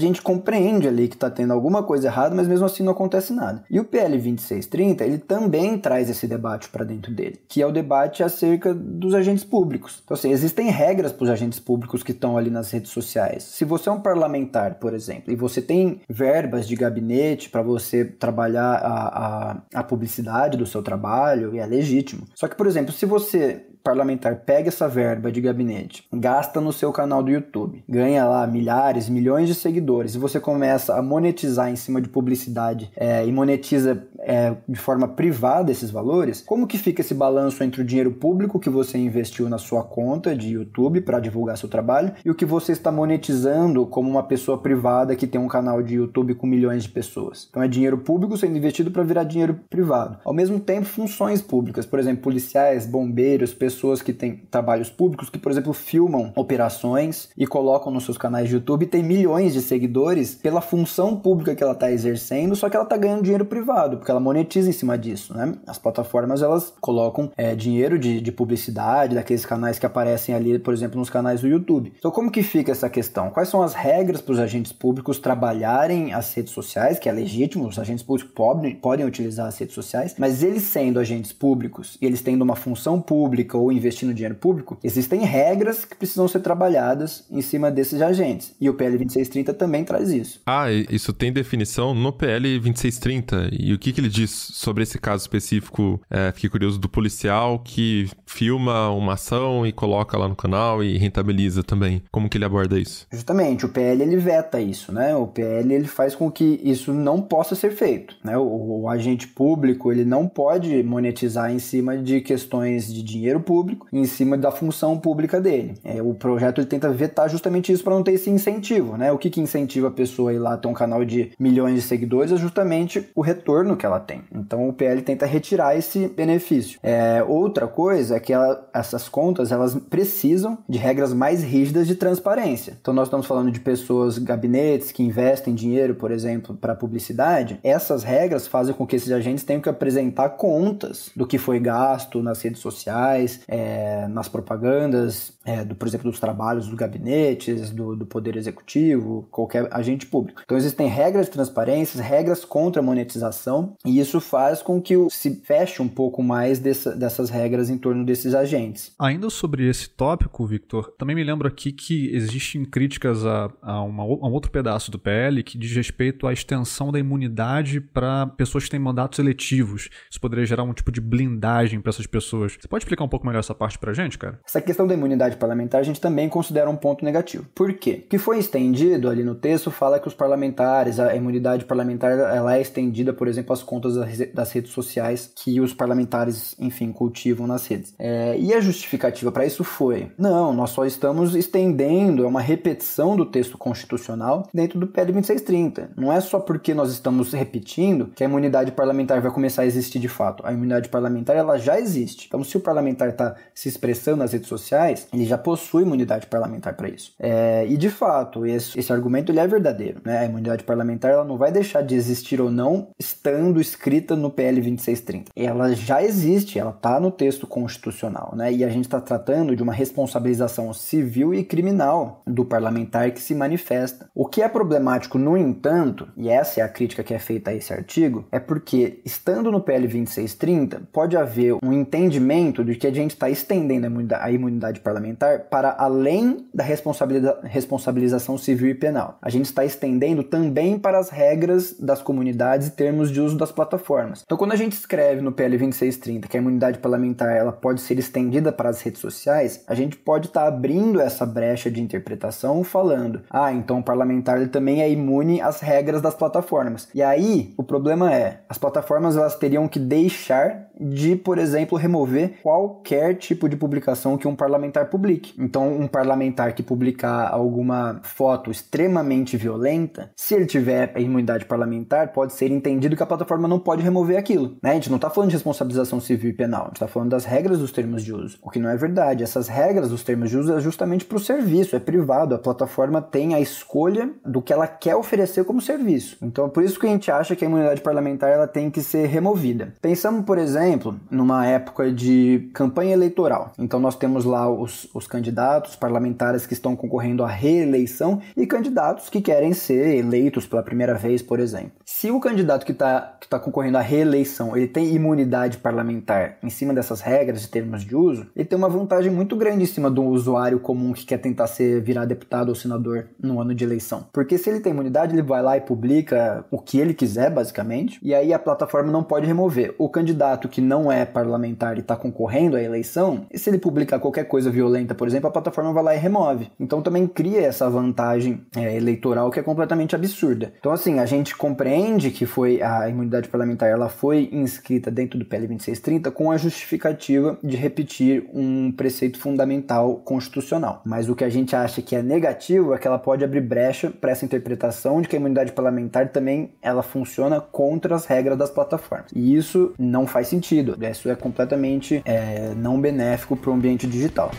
[SPEAKER 2] gente compreende ali que está tendo alguma coisa errada, mas mesmo assim não acontece nada. E o PL 2630, ele também traz esse debate para dentro dele, que é o debate acerca dos agentes públicos. Então, assim, existem regras para os agentes públicos que estão ali nas redes sociais. Se você é um parlamentar, por exemplo, e você tem verbas de gabinete para você trabalhar a, a, a publicidade do seu trabalho, e é legítimo. Só que, por exemplo, se você você, parlamentar, pega essa verba de gabinete, gasta no seu canal do YouTube, ganha lá milhares, milhões de seguidores e você começa a monetizar em cima de publicidade é, e monetiza é, de forma privada esses valores, como que fica esse balanço entre o dinheiro público que você investiu na sua conta de YouTube para divulgar seu trabalho e o que você está monetizando como uma pessoa privada que tem um canal de YouTube com milhões de pessoas? Então é dinheiro público sendo investido para virar dinheiro privado. Ao mesmo tempo, funções públicas, por exemplo, policiais, bombeiros, bombeiros, pessoas que têm trabalhos públicos, que, por exemplo, filmam operações e colocam nos seus canais de YouTube, tem milhões de seguidores pela função pública que ela está exercendo, só que ela está ganhando dinheiro privado, porque ela monetiza em cima disso, né? As plataformas, elas colocam é, dinheiro de, de publicidade, daqueles canais que aparecem ali, por exemplo, nos canais do YouTube. Então, como que fica essa questão? Quais são as regras para os agentes públicos trabalharem as redes sociais, que é legítimo, os agentes públicos podem, podem utilizar as redes sociais, mas eles sendo agentes públicos e eles tendo uma função pública ou investir no dinheiro público, existem regras que precisam ser trabalhadas em cima desses agentes. E o PL 2630 também traz isso.
[SPEAKER 1] Ah, isso tem definição no PL 2630. E o que, que ele diz sobre esse caso específico? É, fiquei curioso do policial que filma uma ação e coloca lá no canal e rentabiliza também. Como que ele aborda isso?
[SPEAKER 2] Justamente, o PL ele veta isso, né? O PL ele faz com que isso não possa ser feito, né? O, o agente público ele não pode monetizar em cima de questões de de dinheiro público em cima da função pública dele. É, o projeto ele tenta vetar justamente isso para não ter esse incentivo, né? O que, que incentiva a pessoa a ir lá ter um canal de milhões de seguidores é justamente o retorno que ela tem. Então o PL tenta retirar esse benefício. É, outra coisa é que ela, essas contas elas precisam de regras mais rígidas de transparência. Então nós estamos falando de pessoas, gabinetes que investem dinheiro, por exemplo, para publicidade. Essas regras fazem com que esses agentes tenham que apresentar contas do que foi gasto nas redes sociais sociais, é, nas propagandas, é, do, por exemplo, dos trabalhos dos gabinetes, do, do, poder executivo, qualquer agente público. Então existem regras de transparência, regras contra a monetização, e isso faz com que se feche um pouco mais dessa, dessas regras em torno desses agentes.
[SPEAKER 3] Ainda sobre esse tópico, Victor, também me lembro aqui que existem críticas a, a, uma, a um outro pedaço do PL que diz respeito à extensão da imunidade para pessoas que têm mandatos eletivos. Isso poderia gerar um tipo de blindagem para essas pessoas. Você pode explicar um pouco melhor essa parte para gente, cara?
[SPEAKER 2] Essa questão da imunidade parlamentar a gente também considera um ponto negativo. Por quê? O que foi estendido ali no texto fala que os parlamentares, a imunidade parlamentar, ela é estendida, por exemplo, às contas das redes sociais que os parlamentares, enfim, cultivam nas redes. É, e a justificativa para isso foi: não, nós só estamos estendendo, é uma repetição do texto constitucional dentro do PL 2630. Não é só porque nós estamos repetindo que a imunidade parlamentar vai começar a existir de fato. A imunidade parlamentar ela já existe. Então, se o parlamentar está se expressando nas redes sociais, ele já possui imunidade parlamentar para isso. É, e de fato, esse, esse argumento ele é verdadeiro. Né? A imunidade parlamentar ela não vai deixar de existir ou não estando escrita no PL 2630. Ela já existe, ela está no texto constitucional. Né? E a gente está tratando de uma responsabilização civil e criminal do parlamentar que se manifesta. O que é problemático, no entanto, e essa é a crítica que é feita a esse artigo, é porque estando no PL 2630, pode haver um entendimento de que a gente está estendendo a imunidade, a imunidade parlamentar parlamentar para além da responsabiliza responsabilização civil e penal. A gente está estendendo também para as regras das comunidades e termos de uso das plataformas. Então, quando a gente escreve no PL 2630 que a imunidade parlamentar ela pode ser estendida para as redes sociais, a gente pode estar tá abrindo essa brecha de interpretação falando: ah, então o parlamentar ele também é imune às regras das plataformas. E aí, o problema é, as plataformas elas teriam que deixar de, por exemplo, remover qualquer tipo de publicação que um parlamentar publique. Então, um parlamentar que publicar alguma foto extremamente violenta, se ele tiver a imunidade parlamentar, pode ser entendido que a plataforma não pode remover aquilo. Né? A gente não está falando de responsabilização civil e penal, a gente está falando das regras dos termos de uso, o que não é verdade. Essas regras dos termos de uso é justamente para o serviço, é privado. A plataforma tem a escolha do que ela quer oferecer como serviço. Então, é por isso que a gente acha que a imunidade parlamentar ela tem que ser removida. Pensamos, por exemplo, exemplo, numa época de campanha eleitoral. Então nós temos lá os, os candidatos parlamentares que estão concorrendo à reeleição e candidatos que querem ser eleitos pela primeira vez, por exemplo. Se o candidato que está que tá concorrendo à reeleição ele tem imunidade parlamentar em cima dessas regras de termos de uso, ele tem uma vantagem muito grande em cima do usuário comum que quer tentar ser virar deputado ou senador no ano de eleição. Porque se ele tem imunidade, ele vai lá e publica o que ele quiser, basicamente, e aí a plataforma não pode remover. O candidato que que não é parlamentar e está concorrendo à eleição, e se ele publicar qualquer coisa violenta, por exemplo, a plataforma vai lá e remove. Então também cria essa vantagem é, eleitoral que é completamente absurda. Então assim, a gente compreende que foi a imunidade parlamentar, ela foi inscrita dentro do PL 2630 com a justificativa de repetir um preceito fundamental constitucional. Mas o que a gente acha que é negativo é que ela pode abrir brecha para essa interpretação de que a imunidade parlamentar também ela funciona contra as regras das plataformas. E isso não faz sentido sentido. Isso é completamente é, não benéfico para o ambiente digital.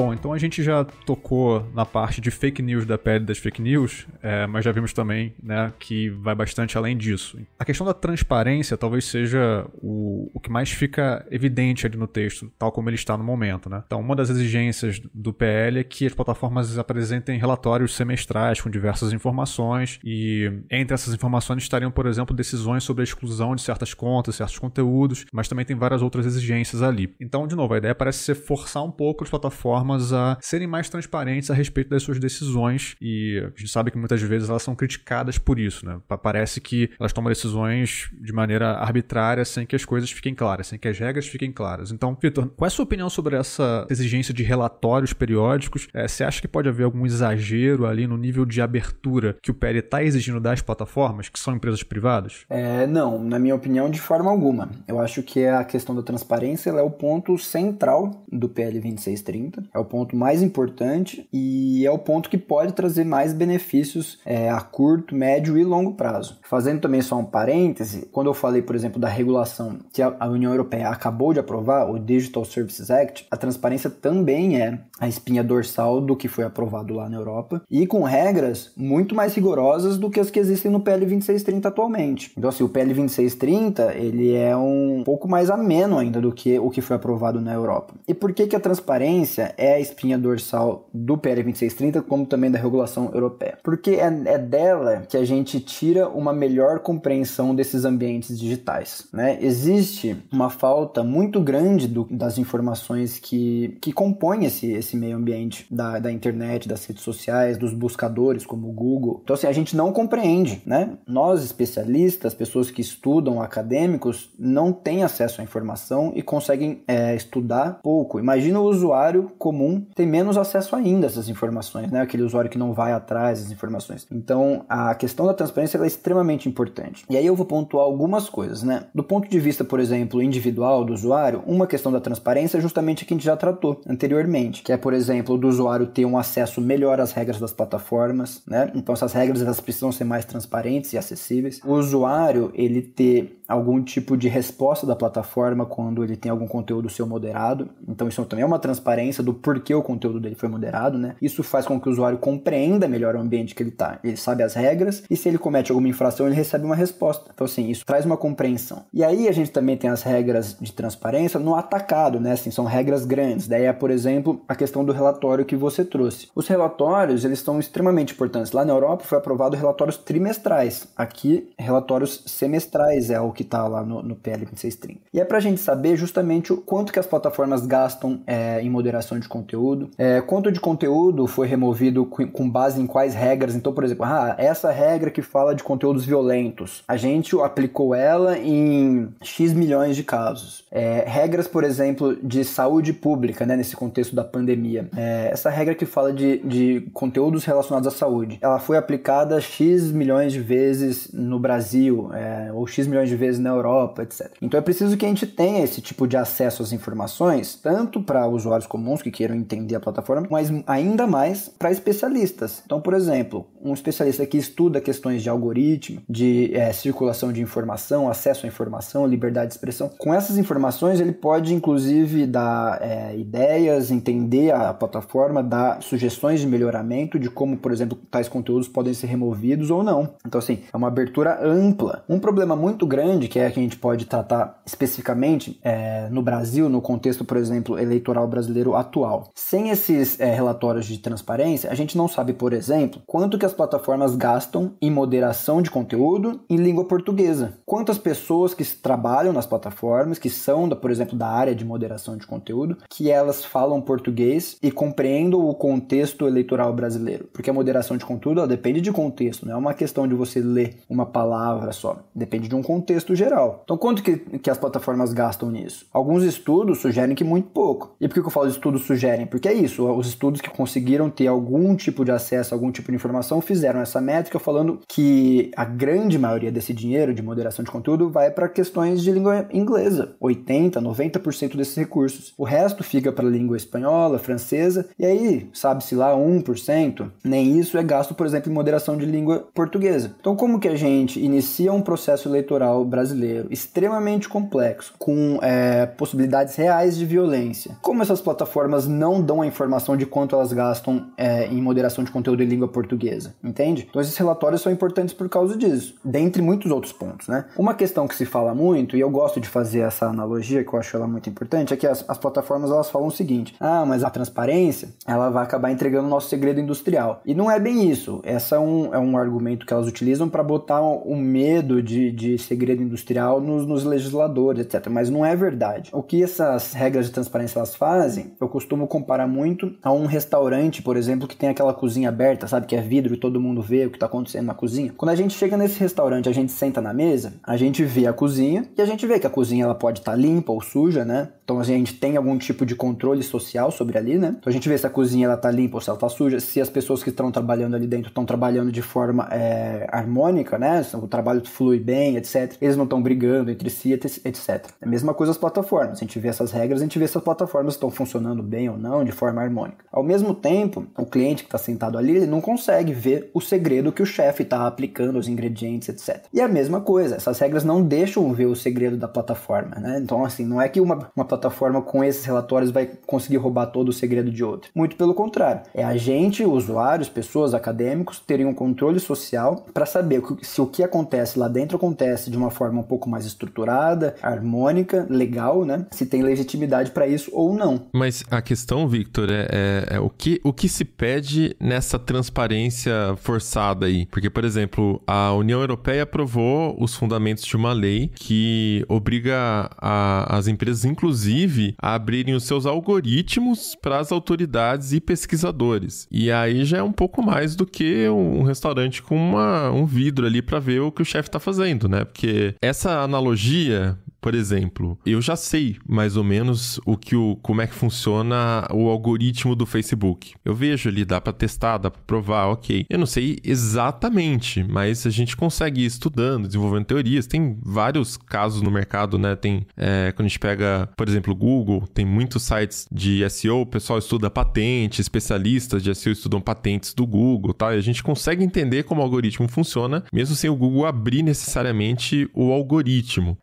[SPEAKER 3] Bom, então a gente já tocou na parte de fake news da pele das fake news, é, mas já vimos também né, que vai bastante além disso. A questão da transparência talvez seja o, o que mais fica evidente ali no texto, tal como ele está no momento. Né? Então, uma das exigências do PL é que as plataformas apresentem relatórios semestrais com diversas informações, e entre essas informações estariam, por exemplo, decisões sobre a exclusão de certas contas, certos conteúdos, mas também tem várias outras exigências ali. Então, de novo, a ideia parece ser forçar um pouco as plataformas plataformas a serem mais transparentes a respeito das suas decisões e a gente sabe que muitas vezes elas são criticadas por isso, né? Parece que elas tomam decisões de maneira arbitrária sem que as coisas fiquem claras, sem que as regras fiquem claras. Então, Vitor, qual é a sua opinião sobre essa exigência de relatórios periódicos? É, você acha que pode haver algum exagero ali no nível de abertura que o PL está exigindo das plataformas, que são empresas privadas?
[SPEAKER 2] É, não, na minha opinião, de forma alguma. Eu acho que a questão da transparência é o ponto central do PL 2630. É o ponto mais importante e é o ponto que pode trazer mais benefícios é, a curto, médio e longo prazo. Fazendo também só um parêntese, quando eu falei, por exemplo, da regulação que a União Europeia acabou de aprovar, o Digital Services Act, a transparência também é a espinha dorsal do que foi aprovado lá na Europa e com regras muito mais rigorosas do que as que existem no PL 2630 atualmente. Então, assim, o PL 2630 ele é um pouco mais ameno ainda do que o que foi aprovado na Europa. E por que, que a transparência é a espinha dorsal do PL 2630, como também da regulação europeia. Porque é, é dela que a gente tira uma melhor compreensão desses ambientes digitais. Né? Existe uma falta muito grande do, das informações que, que compõem esse, esse meio ambiente da, da internet, das redes sociais, dos buscadores como o Google. Então, assim, a gente não compreende, né? Nós, especialistas, pessoas que estudam, acadêmicos, não têm acesso à informação e conseguem é, estudar pouco. Imagina o usuário comum tem menos acesso ainda a essas informações, né? Aquele usuário que não vai atrás das informações. Então, a questão da transparência é extremamente importante. E aí eu vou pontuar algumas coisas, né? Do ponto de vista, por exemplo, individual do usuário, uma questão da transparência é justamente a que a gente já tratou anteriormente, que é, por exemplo, do usuário ter um acesso melhor às regras das plataformas, né? Então, essas regras elas precisam ser mais transparentes e acessíveis. O usuário, ele ter algum tipo de resposta da plataforma quando ele tem algum conteúdo seu moderado. Então isso também é uma transparência do porquê o conteúdo dele foi moderado, né? Isso faz com que o usuário compreenda melhor o ambiente que ele está. Ele sabe as regras e se ele comete alguma infração, ele recebe uma resposta. Então assim, isso traz uma compreensão. E aí a gente também tem as regras de transparência no atacado, né? Assim, são regras grandes. Daí é, por exemplo, a questão do relatório que você trouxe. Os relatórios, eles são extremamente importantes. Lá na Europa foi aprovado relatórios trimestrais. Aqui, relatórios semestrais é o que que está lá no, no PL2630. E é para a gente saber justamente o quanto que as plataformas gastam é, em moderação de conteúdo, é, quanto de conteúdo foi removido com base em quais regras. Então, por exemplo, ah, essa regra que fala de conteúdos violentos, a gente aplicou ela em X milhões de casos. É, regras, por exemplo, de saúde pública, né, nesse contexto da pandemia. É, essa regra que fala de, de conteúdos relacionados à saúde, ela foi aplicada X milhões de vezes no Brasil, é, ou X milhões de vezes na Europa, etc. Então é preciso que a gente tenha esse tipo de acesso às informações, tanto para usuários comuns que queiram entender a plataforma, mas ainda mais para especialistas. Então, por exemplo, um especialista que estuda questões de algoritmo, de é, circulação de informação, acesso à informação, liberdade de expressão, com essas informações informações, ele pode inclusive dar é, ideias, entender a plataforma, dar sugestões de melhoramento de como, por exemplo, tais conteúdos podem ser removidos ou não. Então, assim, é uma abertura ampla. Um problema muito grande que é que a gente pode tratar especificamente é, no Brasil, no contexto, por exemplo, eleitoral brasileiro atual. Sem esses é, relatórios de transparência, a gente não sabe, por exemplo, quanto que as plataformas gastam em moderação de conteúdo em língua portuguesa, quantas pessoas que trabalham nas plataformas, que são da, por exemplo, da área de moderação de conteúdo, que elas falam português e compreendam o contexto eleitoral brasileiro. Porque a moderação de conteúdo depende de contexto, não é uma questão de você ler uma palavra só, depende de um contexto geral. Então, quanto que, que as plataformas gastam nisso? Alguns estudos sugerem que muito pouco. E por que eu falo estudos sugerem? Porque é isso, os estudos que conseguiram ter algum tipo de acesso, algum tipo de informação, fizeram essa métrica falando que a grande maioria desse dinheiro de moderação de conteúdo vai para questões de língua inglesa. 80 80%, 90% desses recursos. O resto fica para a língua espanhola, francesa, e aí, sabe-se lá, 1%, nem isso é gasto, por exemplo, em moderação de língua portuguesa. Então, como que a gente inicia um processo eleitoral brasileiro extremamente complexo, com é, possibilidades reais de violência? Como essas plataformas não dão a informação de quanto elas gastam é, em moderação de conteúdo em língua portuguesa? Entende? Então, esses relatórios são importantes por causa disso, dentre muitos outros pontos, né? Uma questão que se fala muito, e eu gosto de fazer essa analogia, analogia que eu acho ela muito importante é que as, as plataformas elas falam o seguinte: ah, mas a transparência ela vai acabar entregando o nosso segredo industrial. E não é bem isso. Essa é um, é um argumento que elas utilizam para botar o um, um medo de, de segredo industrial nos, nos legisladores, etc. Mas não é verdade. O que essas regras de transparência elas fazem, eu costumo comparar muito a um restaurante, por exemplo, que tem aquela cozinha aberta, sabe, que é vidro e todo mundo vê o que está acontecendo na cozinha. Quando a gente chega nesse restaurante, a gente senta na mesa, a gente vê a cozinha e a gente vê que a cozinha ela pode estar tá limpa ou suja, né? Então assim, a gente tem algum tipo de controle social sobre ali, né? Então a gente vê se a cozinha ela tá limpa ou se ela tá suja, se as pessoas que estão trabalhando ali dentro estão trabalhando de forma é, harmônica, né? Se o trabalho flui bem, etc. Eles não estão brigando entre si, etc. É a mesma coisa as plataformas. A gente vê essas regras, a gente vê se as plataformas estão funcionando bem ou não, de forma harmônica. Ao mesmo tempo, o cliente que está sentado ali, ele não consegue ver o segredo que o chefe está aplicando, os ingredientes, etc. E a mesma coisa, essas regras não deixam ver o segredo da plataforma, né? Então, assim, não é que uma, uma plataforma plataforma com esses relatórios vai conseguir roubar todo o segredo de outra. Muito pelo contrário, é a gente, usuários, pessoas, acadêmicos, terem um controle social para saber se o que acontece lá dentro acontece de uma forma um pouco mais estruturada, harmônica, legal, né? Se tem legitimidade para isso ou não.
[SPEAKER 1] Mas a questão, Victor, é, é, é, o, que, o que se pede nessa transparência forçada aí? Porque, por exemplo, a União Europeia aprovou os fundamentos de uma lei que obriga a, as empresas, inclusive, inclusive, a abrirem os seus algoritmos para as autoridades e pesquisadores. E aí já é um pouco mais do que um restaurante com uma, um vidro ali para ver o que o chefe está fazendo, né? Porque essa analogia por exemplo, eu já sei mais ou menos o que o, como é que funciona o algoritmo do Facebook. Eu vejo ali, dá para testar, dá para provar, ok. Eu não sei exatamente, mas a gente consegue ir estudando, desenvolvendo teorias. Tem vários casos no mercado, né? Tem é, quando a gente pega, por exemplo, o Google, tem muitos sites de SEO, o pessoal estuda patente, especialistas de SEO estudam patentes do Google, tá? E a gente consegue entender como o algoritmo funciona, mesmo sem o Google abrir necessariamente o algoritmo.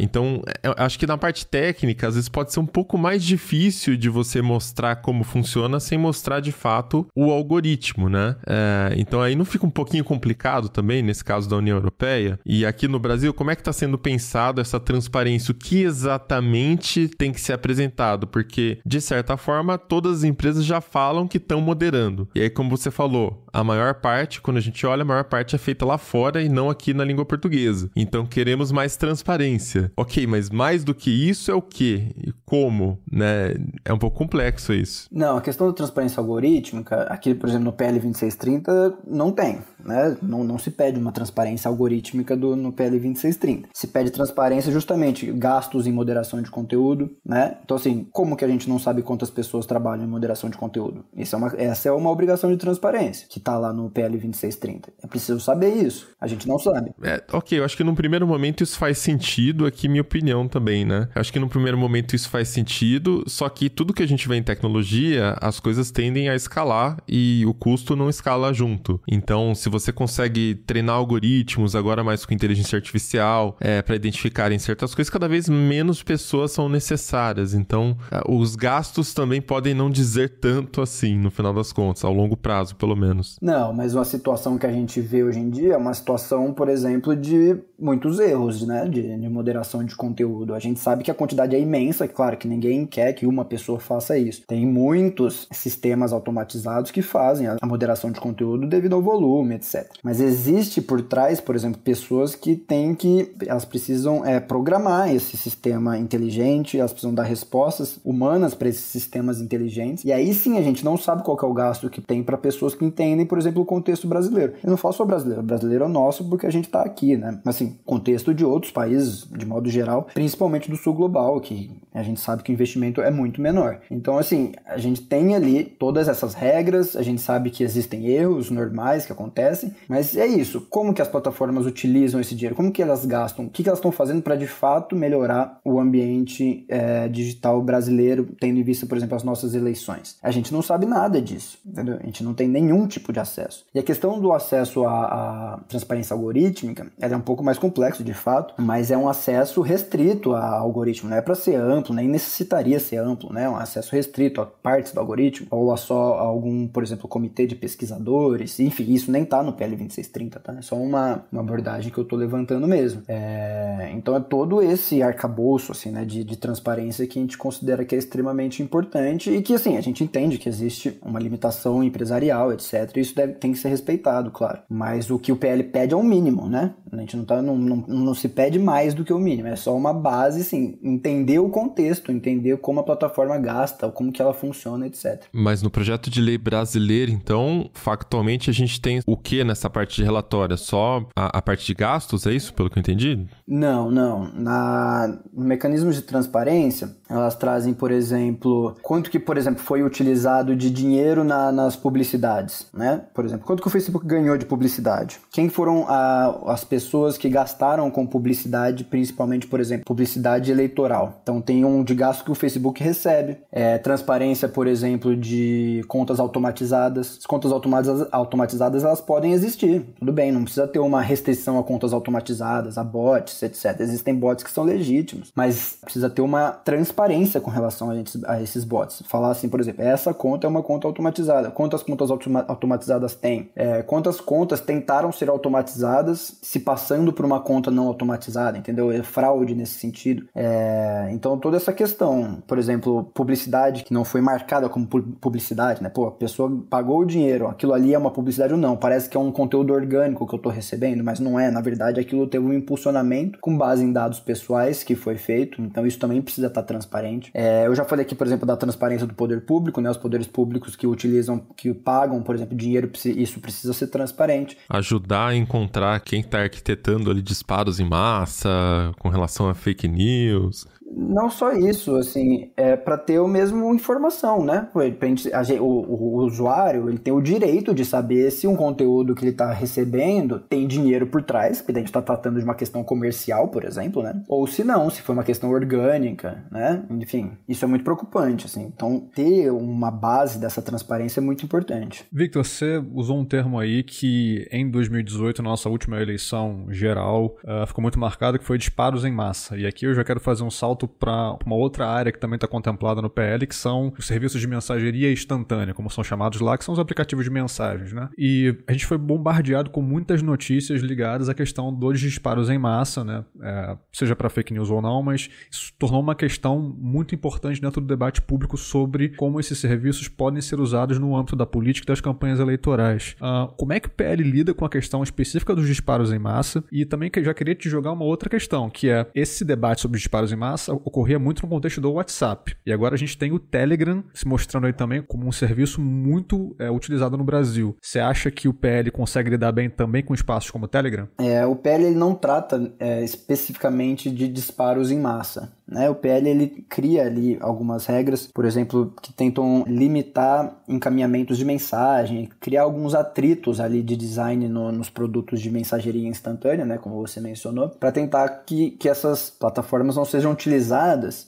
[SPEAKER 1] então então, é, acho que na parte técnica, às vezes pode ser um pouco mais difícil de você mostrar como funciona sem mostrar de fato o algoritmo, né? É, então, aí não fica um pouquinho complicado também, nesse caso da União Europeia? E aqui no Brasil, como é que está sendo pensado essa transparência? O que exatamente tem que ser apresentado? Porque, de certa forma, todas as empresas já falam que estão moderando. E aí, como você falou, a maior parte, quando a gente olha, a maior parte é feita lá fora e não aqui na língua portuguesa. Então, queremos mais transparência ok, mas mais do que isso é o que e como, né? É um pouco complexo isso.
[SPEAKER 2] Não, a questão da transparência algorítmica, aqui, por exemplo, no PL 2630, não tem, né? Não, não se pede uma transparência algorítmica do, no PL 2630. Se pede transparência justamente gastos em moderação de conteúdo, né? Então, assim, como que a gente não sabe quantas pessoas trabalham em moderação de conteúdo? Isso é uma, essa é uma obrigação de transparência que está lá no PL 2630. É preciso saber isso. A gente não sabe.
[SPEAKER 1] É, ok, eu acho que num primeiro momento isso faz sentido. Aqui minha opinião também, né? Acho que no primeiro momento isso faz sentido, só que tudo que a gente vê em tecnologia, as coisas tendem a escalar e o custo não escala junto. Então, se você consegue treinar algoritmos agora mais com inteligência artificial é, para identificarem certas coisas, cada vez menos pessoas são necessárias. Então, os gastos também podem não dizer tanto assim, no final das contas, ao longo prazo, pelo menos.
[SPEAKER 2] Não, mas uma situação que a gente vê hoje em dia é uma situação, por exemplo, de muitos erros, né? De, de moderação de conteúdo. A gente sabe que a quantidade é imensa, é claro que ninguém quer que uma pessoa faça isso. Tem muitos sistemas automatizados que fazem a moderação de conteúdo devido ao volume, etc. Mas existe por trás, por exemplo, pessoas que têm que, elas precisam é, programar esse sistema inteligente, elas precisam dar respostas humanas para esses sistemas inteligentes. E aí sim a gente não sabe qual é o gasto que tem para pessoas que entendem, por exemplo, o contexto brasileiro. Eu não falo só brasileiro, brasileiro é nosso porque a gente está aqui, né? Assim, contexto de outros países, de modo geral, principalmente do sul global, que a gente sabe que o investimento é muito menor. Então, assim, a gente tem ali todas essas regras, a gente sabe que existem erros normais que acontecem, mas é isso. Como que as plataformas utilizam esse dinheiro? Como que elas gastam? O que, que elas estão fazendo para de fato melhorar o ambiente é, digital brasileiro, tendo em vista, por exemplo, as nossas eleições? A gente não sabe nada disso, entendeu? A gente não tem nenhum tipo de acesso. E a questão do acesso à, à transparência algorítmica, ela é um pouco mais complexa de fato, mas é um acesso restrito a algoritmo, não né? é para ser amplo, nem né? necessitaria ser amplo, né? Um acesso restrito a partes do algoritmo ou a só algum, por exemplo, comitê de pesquisadores, enfim, isso nem tá no PL 2630, tá? É só uma, uma abordagem que eu tô levantando mesmo. É, então é todo esse arcabouço, assim, né, de, de transparência que a gente considera que é extremamente importante e que, assim, a gente entende que existe uma limitação empresarial, etc. Isso deve, tem que ser respeitado, claro. Mas o que o PL pede é o mínimo, né? A gente não, tá, não, não, não se pede mais do que o mínimo, é é só uma base, assim, entender o contexto, entender como a plataforma gasta, como que ela funciona, etc.
[SPEAKER 1] Mas no projeto de lei brasileiro, então, factualmente a gente tem o que nessa parte de relatório? Só a, a parte de gastos, é isso, pelo que eu entendi?
[SPEAKER 2] Não, não. Na, no mecanismo de transparência, elas trazem, por exemplo, quanto que, por exemplo, foi utilizado de dinheiro na, nas publicidades, né? Por exemplo, quanto que o Facebook ganhou de publicidade? Quem foram a, as pessoas que gastaram com publicidade, principalmente gente, por exemplo, publicidade eleitoral. Então tem um de gasto que o Facebook recebe, é, transparência, por exemplo, de contas automatizadas. As contas automatizadas, automatizadas elas podem existir, tudo bem, não precisa ter uma restrição a contas automatizadas, a bots, etc. Existem bots que são legítimos, mas precisa ter uma transparência com relação a esses bots. Falar assim, por exemplo, essa conta é uma conta automatizada. Quantas contas automatizadas tem? É, quantas contas tentaram ser automatizadas se passando por uma conta não automatizada, entendeu? É fraude nesse sentido. É, então, toda essa questão, por exemplo, publicidade que não foi marcada como publicidade, né? Pô, a pessoa pagou o dinheiro, aquilo ali é uma publicidade ou não, parece que é um conteúdo orgânico que eu estou recebendo, mas não é. Na verdade, aquilo teve um impulsionamento com base em dados pessoais que foi feito, então isso também precisa estar tá transparente. É, eu já falei aqui, por exemplo, da transparência do poder público, né? Os poderes públicos que utilizam, que pagam, por exemplo, dinheiro, isso precisa ser transparente.
[SPEAKER 1] Ajudar a encontrar quem está arquitetando ali disparos em massa, com relação a fake news, não só
[SPEAKER 2] isso, assim, é para ter o mesmo informação, né? gente, a, o, o, usuário ele tem o direito de saber se um conteúdo que ele está recebendo tem dinheiro por trás, que a gente está tratando de uma questão comercial, por exemplo, né? Ou se não, se foi uma questão orgânica, né? Enfim, isso é muito preocupante, assim. Então, ter uma base dessa transparência é muito importante.
[SPEAKER 3] Victor, você usou um termo aí que em 2018, na nossa última eleição geral, uh, ficou muito marcado, que foi disparos em massa. E aqui eu já quero fazer um salto salto para uma outra área que também está contemplada no PL, que são os serviços de mensageria instantânea, como são chamados lá, que são os aplicativos de mensagens, né? E a gente foi bombardeado com muitas notícias ligadas à questão dos disparos em massa, né? É, seja para fake news ou não, mas isso tornou uma questão muito importante dentro do debate público sobre como esses serviços podem ser usados no âmbito da política e das campanhas eleitorais. Uh, como é que o PL lida com a questão específica dos disparos em massa? E também que já queria te jogar uma outra questão, que é esse debate sobre disparos em massa ocorria muito no contexto do WhatsApp. E agora a gente tem o Telegram se mostrando aí também como um serviço muito é, utilizado no Brasil. Você acha que o PL consegue lidar bem também com espaços como o Telegram?
[SPEAKER 2] É, o PL não trata é, especificamente de disparos em massa. Né? O PL ele cria ali algumas regras, por exemplo, que tentam limitar encaminhamentos de mensagem, criar alguns atritos ali de design no, nos produtos de mensageria instantânea, né? como você mencionou, para tentar que, que essas plataformas não sejam utilizadas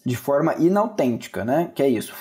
[SPEAKER 2] de forma inautêntica, né? Que é isso,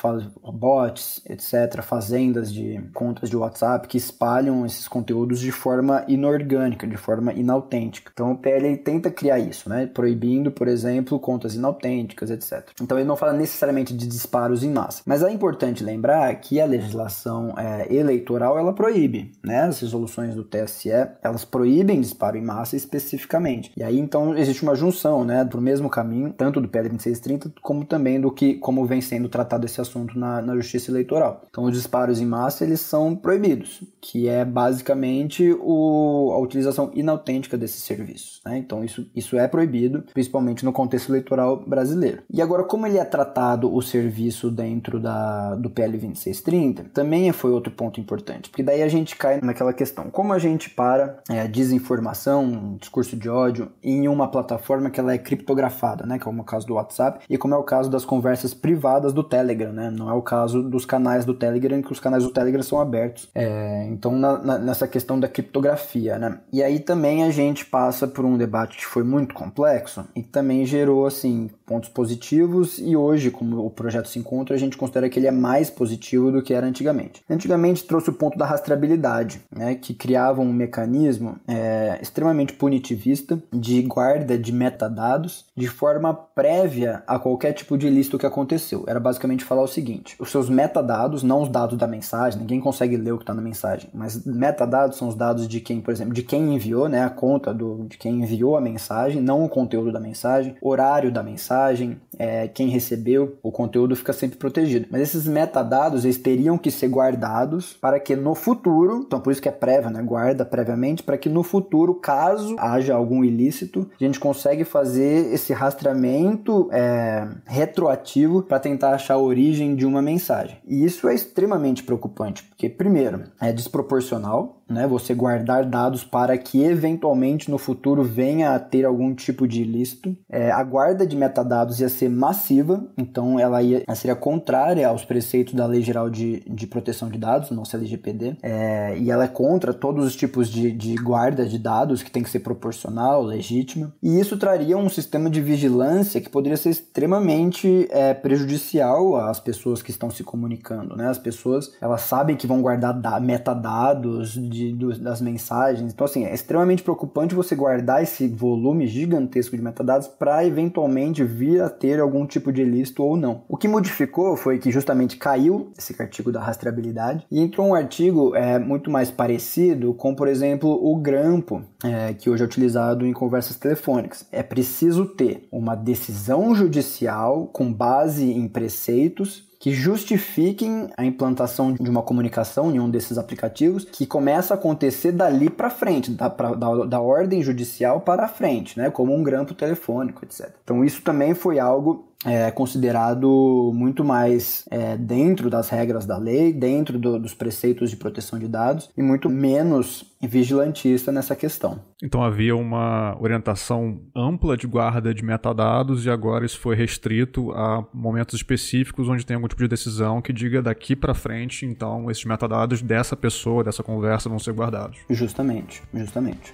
[SPEAKER 2] bots, etc., fazendas de contas de WhatsApp que espalham esses conteúdos de forma inorgânica, de forma inautêntica. Então o PL tenta criar isso, né? Proibindo, por exemplo, contas inautênticas, etc. Então ele não fala necessariamente de disparos em massa. Mas é importante lembrar que a legislação é, eleitoral ela proíbe, né? As resoluções do TSE elas proíbem disparo em massa especificamente. E aí então existe uma junção, né? Do mesmo caminho, tanto do PL 4630, como também do que como vem sendo tratado esse assunto na, na Justiça Eleitoral. Então, os disparos em massa eles são proibidos, que é basicamente o, a utilização inautêntica desses serviços. Né? Então, isso, isso é proibido, principalmente no contexto eleitoral brasileiro. E agora, como ele é tratado o serviço dentro da, do PL 2630, também foi outro ponto importante, porque daí a gente cai naquela questão: como a gente para é, desinformação, um discurso de ódio em uma plataforma que ela é criptografada, né? Que é o caso do WhatsApp WhatsApp e como é o caso das conversas privadas do Telegram, né? Não é o caso dos canais do Telegram, que os canais do Telegram são abertos. É, então, na, na, nessa questão da criptografia, né? E aí também a gente passa por um debate que foi muito complexo e que também gerou, assim, pontos positivos e hoje, como o projeto se encontra, a gente considera que ele é mais positivo do que era antigamente. Antigamente trouxe o ponto da rastreabilidade, né? Que criava um mecanismo é, extremamente punitivista de guarda de metadados de forma prévia prévia a qualquer tipo de ilícito que aconteceu. Era basicamente falar o seguinte: os seus metadados, não os dados da mensagem, ninguém consegue ler o que está na mensagem, mas metadados são os dados de quem, por exemplo, de quem enviou, né, a conta do, de quem enviou a mensagem, não o conteúdo da mensagem, horário da mensagem, é, quem recebeu, o conteúdo fica sempre protegido. Mas esses metadados, eles teriam que ser guardados para que no futuro, então por isso que é prévia, né, guarda previamente, para que no futuro, caso haja algum ilícito, a gente consegue fazer esse rastreamento é, retroativo para tentar achar a origem de uma mensagem. E isso é extremamente preocupante, porque, primeiro, é desproporcional, né, você guardar dados para que eventualmente no futuro venha a ter algum tipo de ilícito. É, a guarda de metadados ia ser massiva, então ela, ia, ela seria contrária aos preceitos da Lei Geral de, de Proteção de Dados, nossa LGPD, é, e ela é contra todos os tipos de, de guarda de dados que tem que ser proporcional, legítima, e isso traria um sistema de vigilância que poderia ser extremamente é, prejudicial às pessoas que estão se comunicando, né? As pessoas, elas sabem que vão guardar metadados de, do, das mensagens. Então, assim, é extremamente preocupante você guardar esse volume gigantesco de metadados para eventualmente vir a ter algum tipo de ilícito ou não. O que modificou foi que justamente caiu esse artigo da rastreabilidade e entrou um artigo é, muito mais parecido com, por exemplo, o grampo, é, que hoje é utilizado em conversas telefônicas. É preciso ter uma decisão judicial com base em preceitos que justifiquem a implantação de uma comunicação em um desses aplicativos que começa a acontecer dali para frente, da, pra, da, da ordem judicial para frente, né? Como um grampo telefônico, etc. Então isso também foi algo é considerado muito mais é, dentro das regras da lei, dentro do, dos preceitos de proteção de dados e muito menos vigilantista nessa questão.
[SPEAKER 3] Então havia uma orientação ampla de guarda de metadados e agora isso foi restrito a momentos específicos onde tem algum tipo de decisão que diga daqui para frente, então esses metadados dessa pessoa, dessa conversa vão ser guardados.
[SPEAKER 2] Justamente, justamente.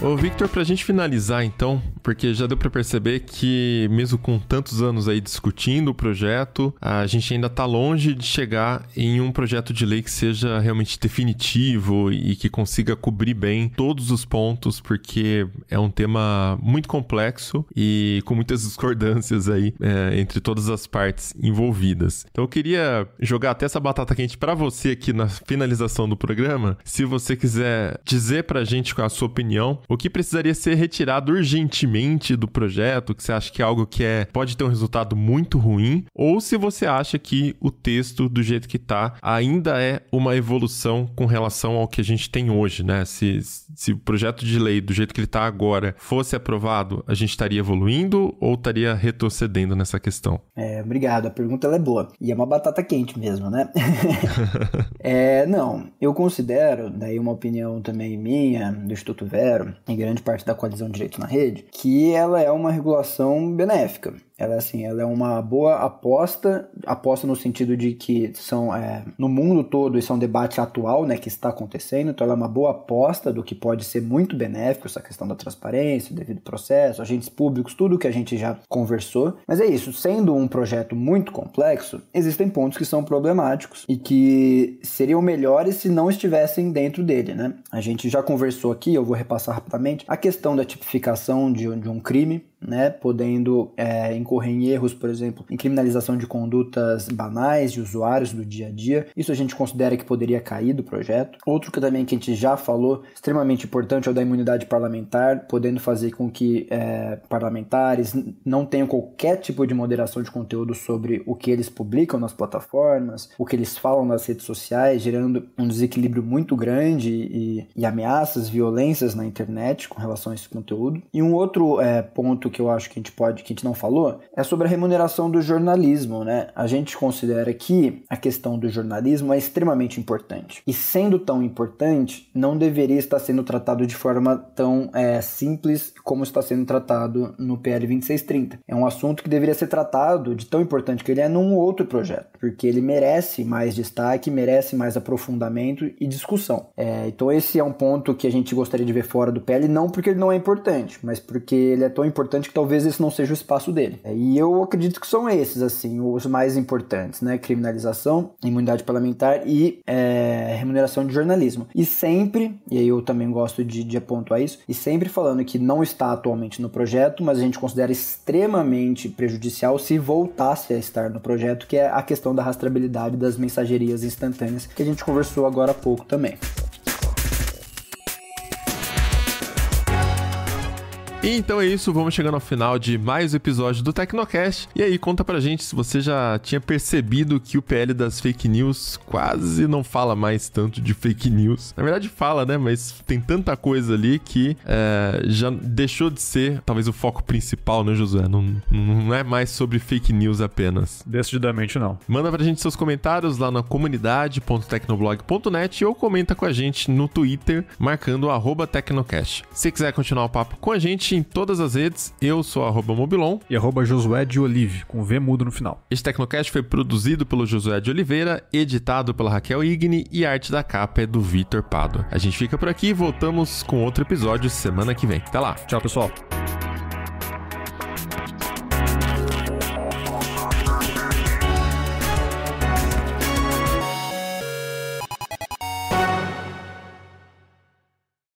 [SPEAKER 1] Ô Victor, pra gente finalizar então, porque já deu para perceber que mesmo com tantos anos aí discutindo o projeto, a gente ainda tá longe de chegar em um projeto de lei que seja realmente definitivo e que consiga cobrir bem todos os pontos, porque é um tema muito complexo e com muitas discordâncias aí é, entre todas as partes envolvidas. Então eu queria jogar até essa batata quente para você aqui na finalização do programa, se você quiser dizer pra gente qual a sua opinião o que precisaria ser retirado urgentemente do projeto, que você acha que é algo que é, pode ter um resultado muito ruim, ou se você acha que o texto, do jeito que está, ainda é uma evolução com relação ao que a gente tem hoje, né? Se se o projeto de lei, do jeito que ele está agora, fosse aprovado, a gente estaria evoluindo ou estaria retrocedendo nessa questão?
[SPEAKER 2] É, obrigado. A pergunta é boa. E é uma batata quente mesmo, né? é, não, eu considero, daí uma opinião também minha, do Instituto Vero, e grande parte da coalizão Direito na Rede, que ela é uma regulação benéfica. Ela assim, ela é uma boa aposta, aposta no sentido de que são é, no mundo todo isso é um debate atual, né, que está acontecendo. Então ela é uma boa aposta do que pode ser muito benéfico essa questão da transparência, devido processo, agentes públicos, tudo que a gente já conversou. Mas é isso, sendo um projeto muito complexo, existem pontos que são problemáticos e que seriam melhores se não estivessem dentro dele, né? A gente já conversou aqui, eu vou repassar rapidamente a questão da tipificação de, de um crime né, podendo é, incorrer em erros, por exemplo, em criminalização de condutas banais de usuários do dia a dia. Isso a gente considera que poderia cair do projeto. Outro que também que a gente já falou, extremamente importante, é o da imunidade parlamentar, podendo fazer com que é, parlamentares não tenham qualquer tipo de moderação de conteúdo sobre o que eles publicam nas plataformas, o que eles falam nas redes sociais, gerando um desequilíbrio muito grande e, e ameaças, violências na internet com relação a esse conteúdo. E um outro é, ponto ponto que eu acho que a gente pode, que a gente não falou, é sobre a remuneração do jornalismo, né? A gente considera que a questão do jornalismo é extremamente importante. E sendo tão importante, não deveria estar sendo tratado de forma tão é, simples como está sendo tratado no PL 2630. É um assunto que deveria ser tratado de tão importante que ele é num outro projeto, porque ele merece mais destaque, merece mais aprofundamento e discussão. É, então esse é um ponto que a gente gostaria de ver fora do PL, não porque ele não é importante, mas porque ele é tão importante importante que talvez esse não seja o espaço dele. É, e eu acredito que são esses, assim, os mais importantes, né? Criminalização, imunidade parlamentar e é, remuneração de jornalismo. E sempre, e aí eu também gosto de, de apontar isso, e sempre falando que não está atualmente no projeto, mas a gente considera extremamente prejudicial se voltasse a estar no projeto, que é a questão da rastreabilidade das mensagerias instantâneas, que a gente conversou agora há pouco também.
[SPEAKER 1] E então é isso, vamos chegando ao final de mais um episódio do Tecnocast. E aí, conta pra gente se você já tinha percebido que o PL das fake news quase não fala mais tanto de fake news. Na verdade, fala, né? Mas tem tanta coisa ali que é, já deixou de ser, talvez, o foco principal, né, Josué? Não, não é mais sobre fake news apenas. Decididamente não. Manda pra gente seus comentários lá na comunidade.tecnoblog.net ou comenta com a gente no Twitter, marcando o Tecnocast. Se quiser continuar o papo com a gente, em todas as redes. Eu sou arroba Mobilon. E arroba Josué de Olive, com V mudo no final. Este Tecnocast foi produzido pelo Josué de Oliveira, editado pela Raquel Igni e a arte da capa é do Vitor Pado. A gente fica por aqui e voltamos com outro episódio semana que vem. Até lá. Tchau, pessoal.